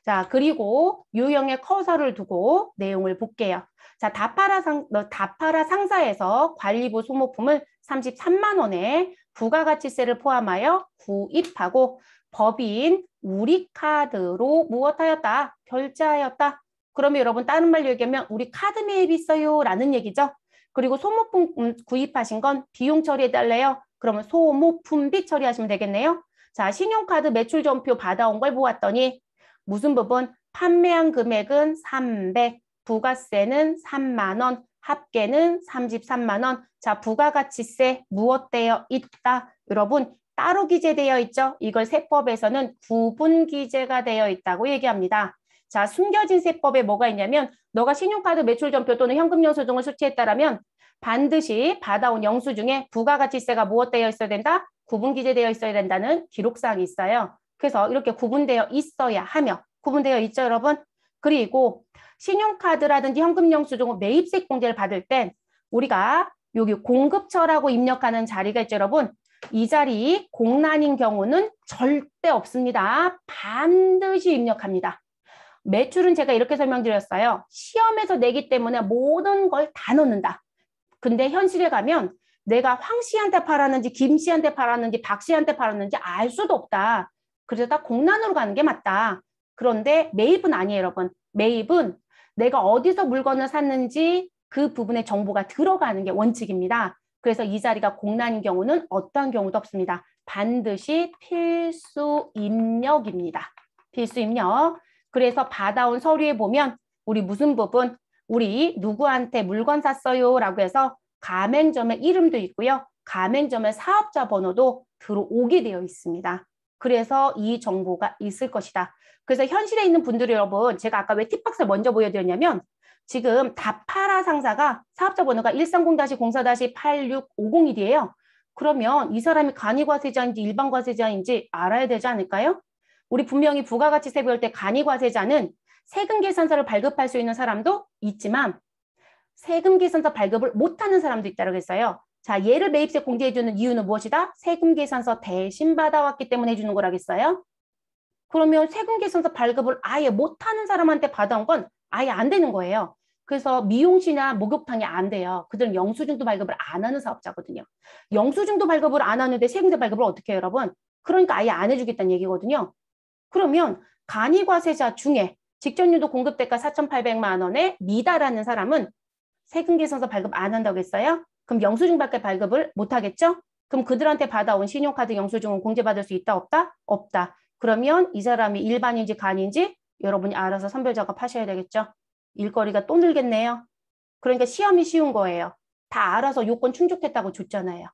자, 그리고 유형의 커서를 두고 내용을 볼게요. 자, 다파라 상, 어, 다파라 상사에서 관리부 소모품을 삼십삼만 원의 부가가치세를 포함하여 구입하고 법인 우리 카드로 무엇하였다? 결제하였다. 그러면 여러분 다른 말로 얘기하면 우리 카드 매입 있어요 라는 얘기죠. 그리고 소모품 음, 구입하신 건 비용 처리해달래요. 그러면 소모품비 처리하시면 되겠네요. 자, 신용카드 매출 전표 받아온 걸 보았더니 무슨 부분? 판매한 금액은 삼백, 부가세는 삼만 원, 합계는 33만 원. 자, 부가가치세 무엇되어 있다? 여러분 따로 기재되어 있죠? 이걸 세법에서는 구분 기재가 되어 있다고 얘기합니다. 자, 숨겨진 세법에 뭐가 있냐면 너가 신용카드 매출 전표 또는 현금 영수증을 수취했다라면 반드시 받아온 영수증에 부가가치세가 무엇되어 있어야 된다? 구분 기재되어 있어야 된다는 기록사항이 있어요. 그래서 이렇게 구분되어 있어야 하며 구분되어 있죠, 여러분? 그리고 신용카드라든지 현금영수증 매입세 액 공제를 받을 땐 우리가 여기 공급처라고 입력하는 자리가 있죠, 여러분. 이 자리 공란인 경우는 절대 없습니다. 반드시 입력합니다. 매출은 제가 이렇게 설명드렸어요. 시험에서 내기 때문에 모든 걸 다 넣는다. 근데 현실에 가면 내가 황 씨한테 팔았는지 김 씨한테 팔았는지 박 씨한테 팔았는지 알 수도 없다. 그래서 다 공란으로 가는 게 맞다. 그런데 매입은 아니에요, 여러분. 매입은 내가 어디서 물건을 샀는지 그부분에 정보가 들어가는 게 원칙입니다. 그래서 이 자리가 공란인 경우는 어떠한 경우도 없습니다. 반드시 필수 입력입니다. 필수 입력. 그래서 받아온 서류에 보면 우리 무슨 부분? 우리 누구한테 물건 샀어요? 라고 해서 가맹점의 이름도 있고요. 가맹점의 사업자 번호도 들어오게 되어 있습니다. 그래서 이 정보가 있을 것이다. 그래서 현실에 있는 분들 여러분 제가 아까 왜 팁박스를 먼저 보여드렸냐면 지금 다파라 상사가 사업자 번호가 130-04-86501이에요. 그러면 이 사람이 간이과세자인지 일반과세자인지 알아야 되지 않을까요? 우리 분명히 부가가치세 배울 때 간이과세자는 세금계산서를 발급할 수 있는 사람도 있지만 세금계산서 발급을 못하는 사람도 있다고 했어요. 자, 얘를 매입세 공제해주는 이유는 무엇이다? 세금 계산서 대신 받아왔기 때문에 해주는 거라겠어요? 그러면 세금 계산서 발급을 아예 못하는 사람한테 받아온 건 아예 안 되는 거예요. 그래서 미용실이나 목욕탕이 안 돼요. 그들은 영수증도 발급을 안 하는 사업자거든요. 영수증도 발급을 안 하는데 세금제 발급을 어떻게 해요, 여러분? 그러니까 아예 안 해주겠다는 얘기거든요. 그러면 간이과세자 중에 직전유도 공급대가 4,800만 원에 미달하는 사람은 세금 계산서 발급 안 한다고 했어요? 그럼 영수증밖에 발급을 못하겠죠? 그럼 그들한테 받아온 신용카드 영수증은 공제받을 수 있다 없다? 없다. 그러면 이 사람이 일반인지 간인지 여러분이 알아서 선별 작업하셔야 되겠죠? 일거리가 또 늘겠네요. 그러니까 시험이 쉬운 거예요. 다 알아서 요건 충족했다고 줬잖아요.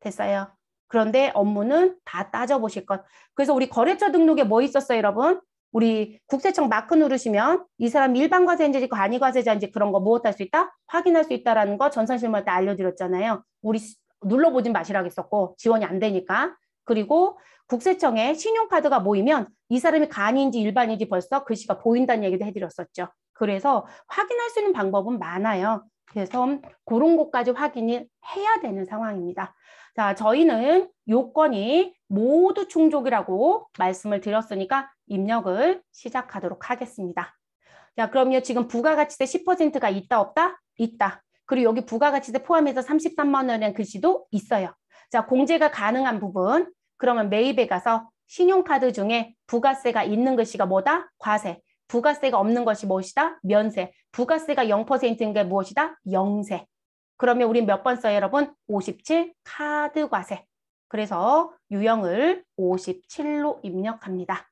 됐어요. 그런데 업무는 다 따져보실 것. 그래서 우리 거래처 등록에 뭐 있었어요, 여러분? 우리 국세청 마크 누르시면 이사람 일반 과세인지 간이 과세자인지 그런 거 무엇할 수 있다? 확인할 수 있다라는 거 전산실무할 때 알려드렸잖아요. 우리 눌러보진 마시라겠었고 지원이 안 되니까. 그리고 국세청에 신용카드가 모이면 이 사람이 간인지 일반인지 벌써 글씨가 그 보인다는 얘기도 해드렸었죠. 그래서 확인할 수 있는 방법은 많아요. 그래서 그런 것까지 확인을 해야 되는 상황입니다. 자, 저희는 요건이 모두 충족이라고 말씀을 드렸으니까 입력을 시작하도록 하겠습니다. 자, 그럼요. 지금 부가가치세 10%가 있다 없다? 있다. 그리고 여기 부가가치세 포함해서 33만 원이라는 글씨도 있어요. 자, 공제가 가능한 부분. 그러면 매입에 가서 신용카드 중에 부가세가 있는 글씨가 뭐다? 과세. 부가세가 없는 것이 무엇이다? 면세. 부가세가 0%인 게 무엇이다? 영세. 그러면 우리몇 번 써요, 여러분? 57 카드 과세. 그래서 유형을 57로 입력합니다.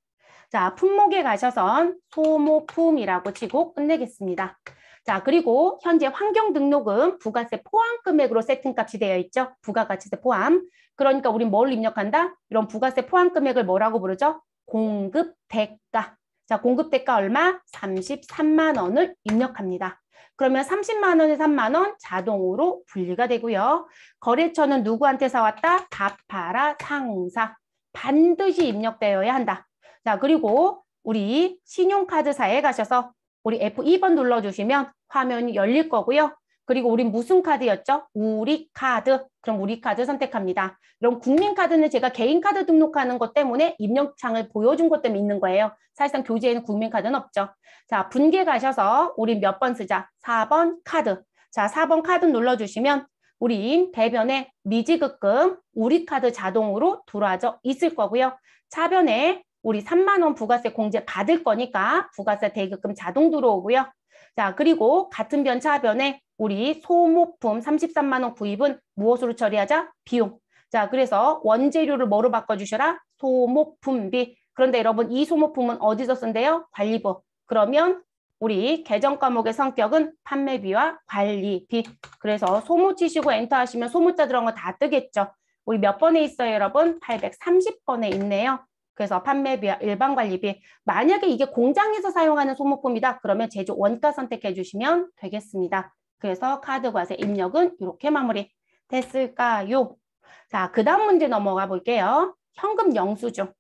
자, 품목에 가셔선 소모품이라고 치고 끝내겠습니다. 자, 그리고 현재 환경 등록은 부가세 포함 금액으로 세팅값이 되어 있죠. 부가가치세 포함. 그러니까 우린 뭘 입력한다? 이런 부가세 포함 금액을 뭐라고 부르죠? 공급 대가. 자, 공급 대가 얼마? 33만 원을 입력합니다. 그러면 30만 원에 서 3만 원 자동으로 분리가 되고요. 거래처는 누구한테 사왔다? 가파라 상사. 반드시 입력되어야 한다. 자 그리고 우리 신용카드사에 가셔서 우리 F2번 눌러주시면 화면이 열릴 거고요. 그리고 우린 무슨 카드였죠? 우리 카드. 그럼 우리 카드 선택합니다. 그럼 국민 카드는 제가 개인 카드 등록하는 것 때문에 입력창을 보여준 것 때문에 있는 거예요. 사실상 교재에는 국민 카드는 없죠. 자, 분계 가셔서 우리 몇 번 쓰자? 4번 카드. 자, 4번 카드 눌러주시면 우린 대변에 미지급금 우리 카드 자동으로 들어와져 있을 거고요. 차변에 우리 3만 원 부가세 공제 받을 거니까 부가세 대급금 자동 들어오고요. 자 그리고 같은 변 차변에 우리 소모품 33만 원 구입은 무엇으로 처리하자? 비용. 자, 그래서 원재료를 뭐로 바꿔주셔라? 소모품비. 그런데 여러분 이 소모품은 어디서 쓴대요? 관리법. 그러면 우리 개정 과목의 성격은 판매비와 관리비. 그래서 소모 치시고 엔터 하시면 소모자 들어간 거 다 뜨겠죠. 우리 몇 번에 있어요, 여러분? 830번에 있네요. 그래서 판매비와 일반 관리비. 만약에 이게 공장에서 사용하는 소모품이다. 그러면 제조 원가 선택해 주시면 되겠습니다. 그래서 카드 과세 입력은 이렇게 마무리 됐을까요? 자, 그 다음 문제 넘어가 볼게요. 현금 영수증.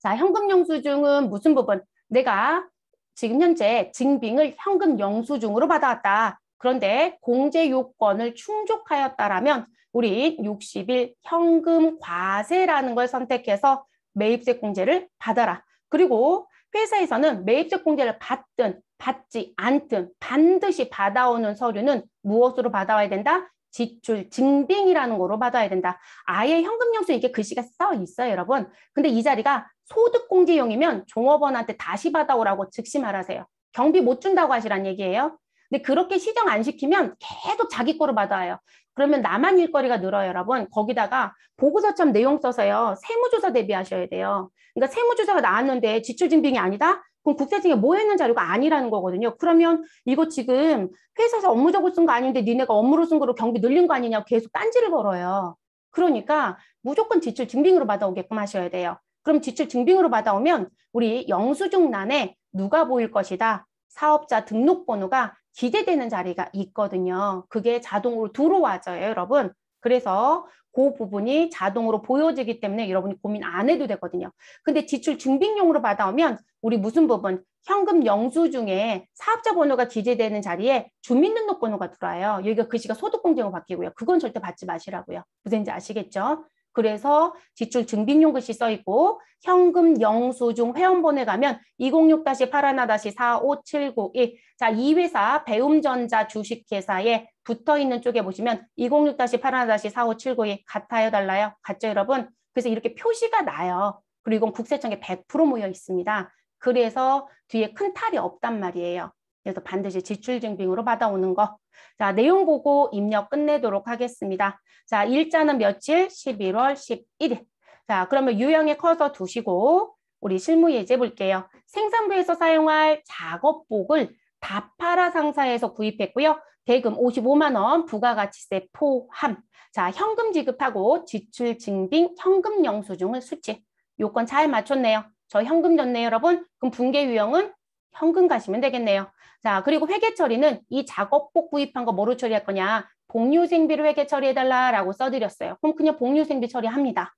자, 현금 영수증은 무슨 부분? 내가 지금 현재 증빙을 현금 영수증으로 받아왔다. 그런데 공제 요건을 충족하였다라면 우리 60일 현금 과세라는 걸 선택해서 매입세 공제를 받아라. 그리고 회사에서는 매입세 공제를 받든 받지 않든 반드시 받아오는 서류는 무엇으로 받아와야 된다? 지출 증빙이라는 거로 받아야 된다. 아예 현금 영수 이게 글씨가 써 있어요, 여러분. 근데 이 자리가 소득공제용이면 종업원한테 다시 받아오라고 즉시 말하세요. 경비 못 준다고 하시란 얘기예요. 근데 그렇게 시정 안 시키면 계속 자기 거로 받아와요. 그러면 나만 일거리가 늘어요, 여러분. 거기다가 보고서처럼 내용 써서요. 세무조사 대비하셔야 돼요. 그러니까 세무조사가 나왔는데 지출 증빙이 아니다? 그럼 국세청에 뭐 했는 자료가 아니라는 거거든요. 그러면 이거 지금 회사에서 업무적으로 쓴 거 아닌데 니네가 업무로 쓴 거로 경비 늘린 거 아니냐고 계속 딴지를 걸어요. 그러니까 무조건 지출 증빙으로 받아오게끔 하셔야 돼요. 그럼 지출 증빙으로 받아오면 우리 영수증란에 누가 보일 것이다. 사업자 등록번호가 기재되는 자리가 있거든요. 그게 자동으로 들어와져요, 여러분. 그래서 그 부분이 자동으로 보여지기 때문에 여러분이 고민 안 해도 되거든요. 근데 지출 증빙용으로 받아오면 우리 무슨 부분? 현금 영수 중에 사업자 번호가 기재되는 자리에 주민등록번호가 들어와요. 여기가 글씨가 소득공제로 바뀌고요. 그건 절대 받지 마시라고요. 무슨지 아시겠죠? 그래서 지출 증빙용 글씨 써 있고 현금 영수증 회원번호에 가면 206-81-45791 자, 이 회사 배움전자 주식회사의 붙어 있는 쪽에 보시면 206-81-4579에 같아요, 달라요? 같죠, 여러분? 그래서 이렇게 표시가 나요. 그리고 이건 국세청에 100% 모여 있습니다. 그래서 뒤에 큰 탈이 없단 말이에요. 그래서 반드시 지출증빙으로 받아오는 거. 자, 내용 보고 입력 끝내도록 하겠습니다. 자, 일자는 며칠? 11월 11일. 자, 그러면 유형의 커서 두시고 우리 실무 예제 볼게요. 생산부에서 사용할 작업복을 다파라 상사에서 구입했고요. 대금 55만 원 부가가치세 포함 자 현금 지급하고 지출 증빙 현금 영수증을 수취 요건 잘 맞췄네요 저 현금 줬네요 여러분 그럼 분계 유형은 현금 가시면 되겠네요 자 그리고 회계 처리는 이 작업복 구입한 거 뭐로 처리할 거냐 복류생비로 회계 처리해달라라고 써드렸어요 그럼 그냥 복류생비 처리합니다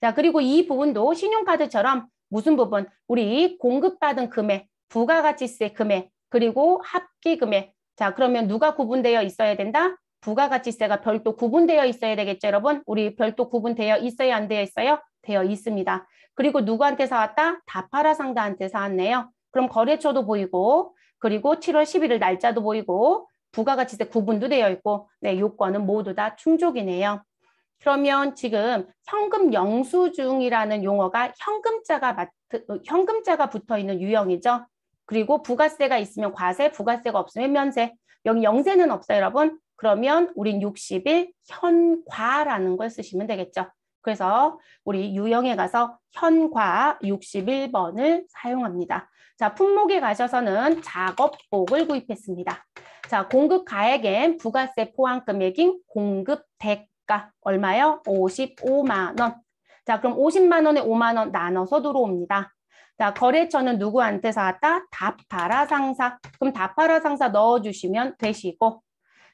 자 그리고 이 부분도 신용카드처럼 무슨 부분 우리 공급받은 금액 부가가치세 금액 그리고 합기 금액 자, 그러면 누가 구분되어 있어야 된다? 부가가치세가 별도 구분되어 있어야 되겠죠, 여러분? 우리 별도 구분되어 있어야 안 되어 있어요? 되어 있습니다. 그리고 누구한테 사왔다? 다파라 상가한테 사왔네요. 그럼 거래처도 보이고 그리고 7월 11일 날짜도 보이고 부가가치세 구분도 되어 있고 네, 요건은 모두 다 충족이네요. 그러면 지금 현금 영수증이라는 용어가 현금자가 마트, 현금자가 붙어 있는 유형이죠. 그리고 부가세가 있으면 과세, 부가세가 없으면 면세. 여기 영세는 없어요, 여러분. 그러면 우린 60일 현과라는 걸 쓰시면 되겠죠. 그래서 우리 유형에 가서 현과 61번을 사용합니다. 자, 품목에 가셔서는 작업복을 구입했습니다. 자, 공급 가액엔 부가세 포함 금액인 공급 대가 얼마요? 55만 원. 자, 그럼 50만 원에 5만 원 나눠서 들어옵니다. 자, 거래처는 누구한테 사왔다? 답파라 상사. 그럼 답파라 상사 넣어주시면 되시고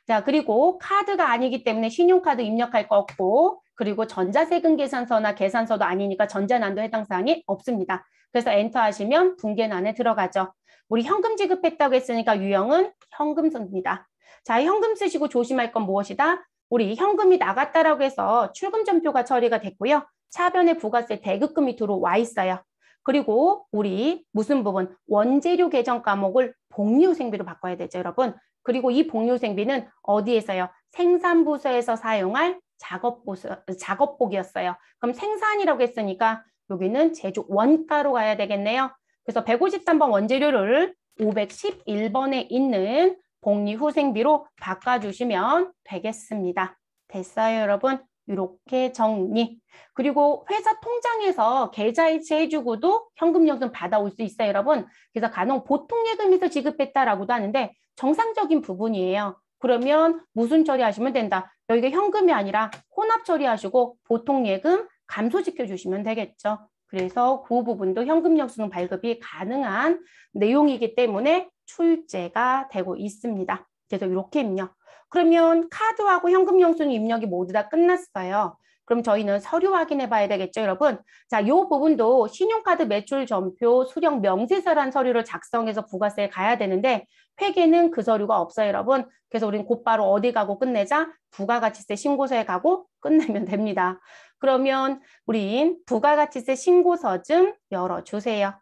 자 그리고 카드가 아니기 때문에 신용카드 입력할 거 없고 그리고 전자세금 계산서나 계산서도 아니니까 전자난도 해당 사항이 없습니다. 그래서 엔터하시면 붕괴난에 들어가죠. 우리 현금 지급했다고 했으니까 유형은 현금입니다. 자, 현금 쓰시고 조심할 건 무엇이다? 우리 현금이 나갔다라고 해서 출금 전표가 처리가 됐고요. 차변에 부가세 대급금이 들어와 있어요. 그리고 우리 무슨 부분 원재료 계정 과목을 복리후생비로 바꿔야 되죠 여러분 그리고 이복리후생비는 어디에서요 생산부서에서 사용할 작업부서, 작업복이었어요 그럼 생산이라고 했으니까 여기는 제조 원가로 가야 되겠네요 그래서 153번 원재료를 511번에 있는 복리후생비로 바꿔주시면 되겠습니다 됐어요 여러분 이렇게 정리. 그리고 회사 통장에서 계좌이체 해주고도 현금 연금 받아올 수 있어요, 여러분. 그래서 간혹 보통 예금에서 지급했다라고도 하는데 정상적인 부분이에요. 그러면 무슨 처리하시면 된다. 여기가 현금이 아니라 혼합 처리하시고 보통 예금 감소시켜 주시면 되겠죠. 그래서 그 부분도 현금 영수증 발급이 가능한 내용이기 때문에 출제가 되고 있습니다. 그래서 이렇게 입력. 그러면 카드하고 현금 영수증 입력이 모두 다 끝났어요. 그럼 저희는 서류 확인해 봐야 되겠죠, 여러분? 자, 요 부분도 신용카드 매출 전표, 수령 명세서란 서류를 작성해서 부가세에 가야 되는데 회계는 그 서류가 없어요, 여러분. 그래서 우린 곧바로 어디 가고 끝내자? 부가가치세 신고서에 가고 끝내면 됩니다. 그러면 우린 부가가치세 신고서 좀 열어주세요. 자,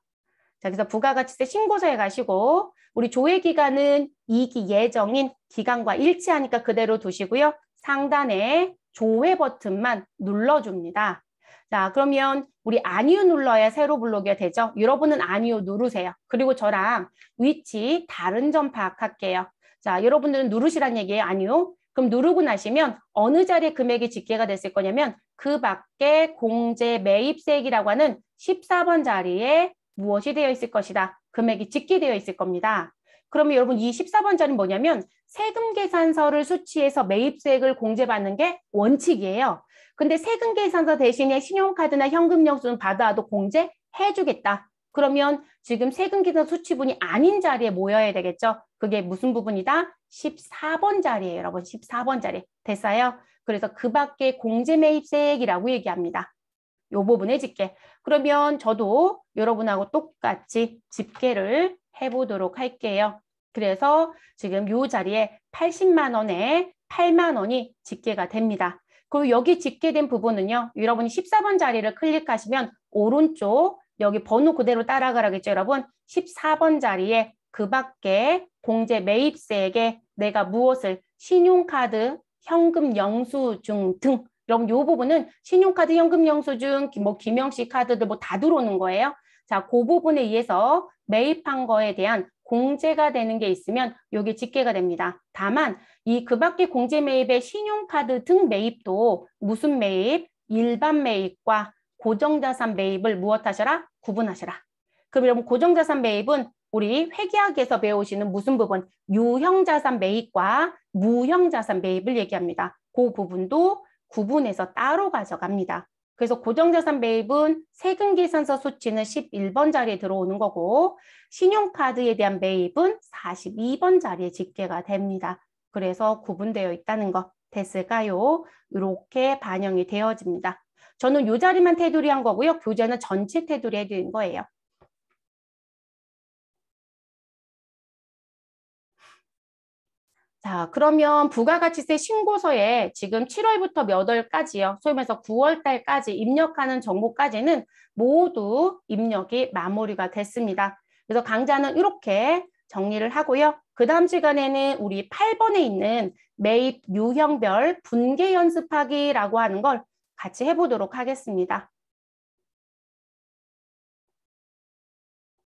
그래서 부가가치세 신고서에 가시고 우리 조회 기간은 이 기 예정인 기간과 일치하니까 그대로 두시고요. 상단에 조회 버튼만 눌러줍니다. 자, 그러면 우리 아니요 눌러야 새로 블록이 되죠? 여러분은 아니요 누르세요. 그리고 저랑 위치 다른 점 파악할게요. 자, 여러분들은 누르시란 얘기예요. 아니요. 그럼 누르고 나시면 어느 자리에 금액이 집계가 됐을 거냐면 그 밖에 공제 매입세액이라고 하는 14번 자리에 무엇이 되어 있을 것이다. 금액이 집계되어 있을 겁니다. 그러면 여러분 이 14번 자리는 뭐냐면 세금 계산서를 수치해서 매입세액을 공제받는 게 원칙이에요. 근데 세금 계산서 대신에 신용카드나 현금 영수는 받아도 공제해주겠다. 그러면 지금 세금 계산 수치분이 아닌 자리에 모여야 되겠죠. 그게 무슨 부분이다? 14번 자리예요, 여러분. 14번 자리. 됐어요? 그래서 그 밖에 공제매입세액이라고 얘기합니다. 요 부분의 집게. 그러면 저도 여러분하고 똑같이 집계를 해보도록 할게요. 그래서 지금 요 자리에 80만 원에 8만 원이 집계가 됩니다. 그리고 여기 집계된 부분은요. 여러분이 14번 자리를 클릭하시면 오른쪽 여기 번호 그대로 따라가라겠죠, 여러분? 14번 자리에 그 밖에 공제 매입세액에 내가 무엇을 신용카드, 현금 영수증 등 그럼 요 부분은 신용카드 현금 영수증, 뭐김영식 카드들 뭐 다 들어오는 거예요. 자, 그 부분에 의해서 매입한 거에 대한 공제가 되는 게 있으면 요게 집계가 됩니다. 다만 이 그밖에 공제 매입의 신용카드 등 매입도 무슨 매입, 일반 매입과 고정자산 매입을 무엇하셔라? 구분하셔라. 그럼 고정자산 매입은 우리 회계학에서 배우시는 무슨 부분? 유형자산 매입과 무형자산 매입을 얘기합니다. 그 부분도 구분해서 따로 가져갑니다. 그래서 고정자산 매입은 세금 계산서 수치는 11번 자리에 들어오는 거고 신용카드에 대한 매입은 42번 자리에 집계가 됩니다. 그래서 구분되어 있다는 것 됐을까요? 이렇게 반영이 되어집니다. 저는 이 자리만 테두리한 거고요. 교재는 전체 테두리 해드린 거예요. 자, 그러면 부가가치세 신고서에 지금 7월부터 몇 월까지요? 소위 말해서 9월 달까지 입력하는 정보까지는 모두 입력이 마무리가 됐습니다. 그래서 강좌는 이렇게 정리를 하고요. 그 다음 시간에는 우리 8번에 있는 매입 유형별 분계 연습하기라고 하는 걸 같이 해보도록 하겠습니다.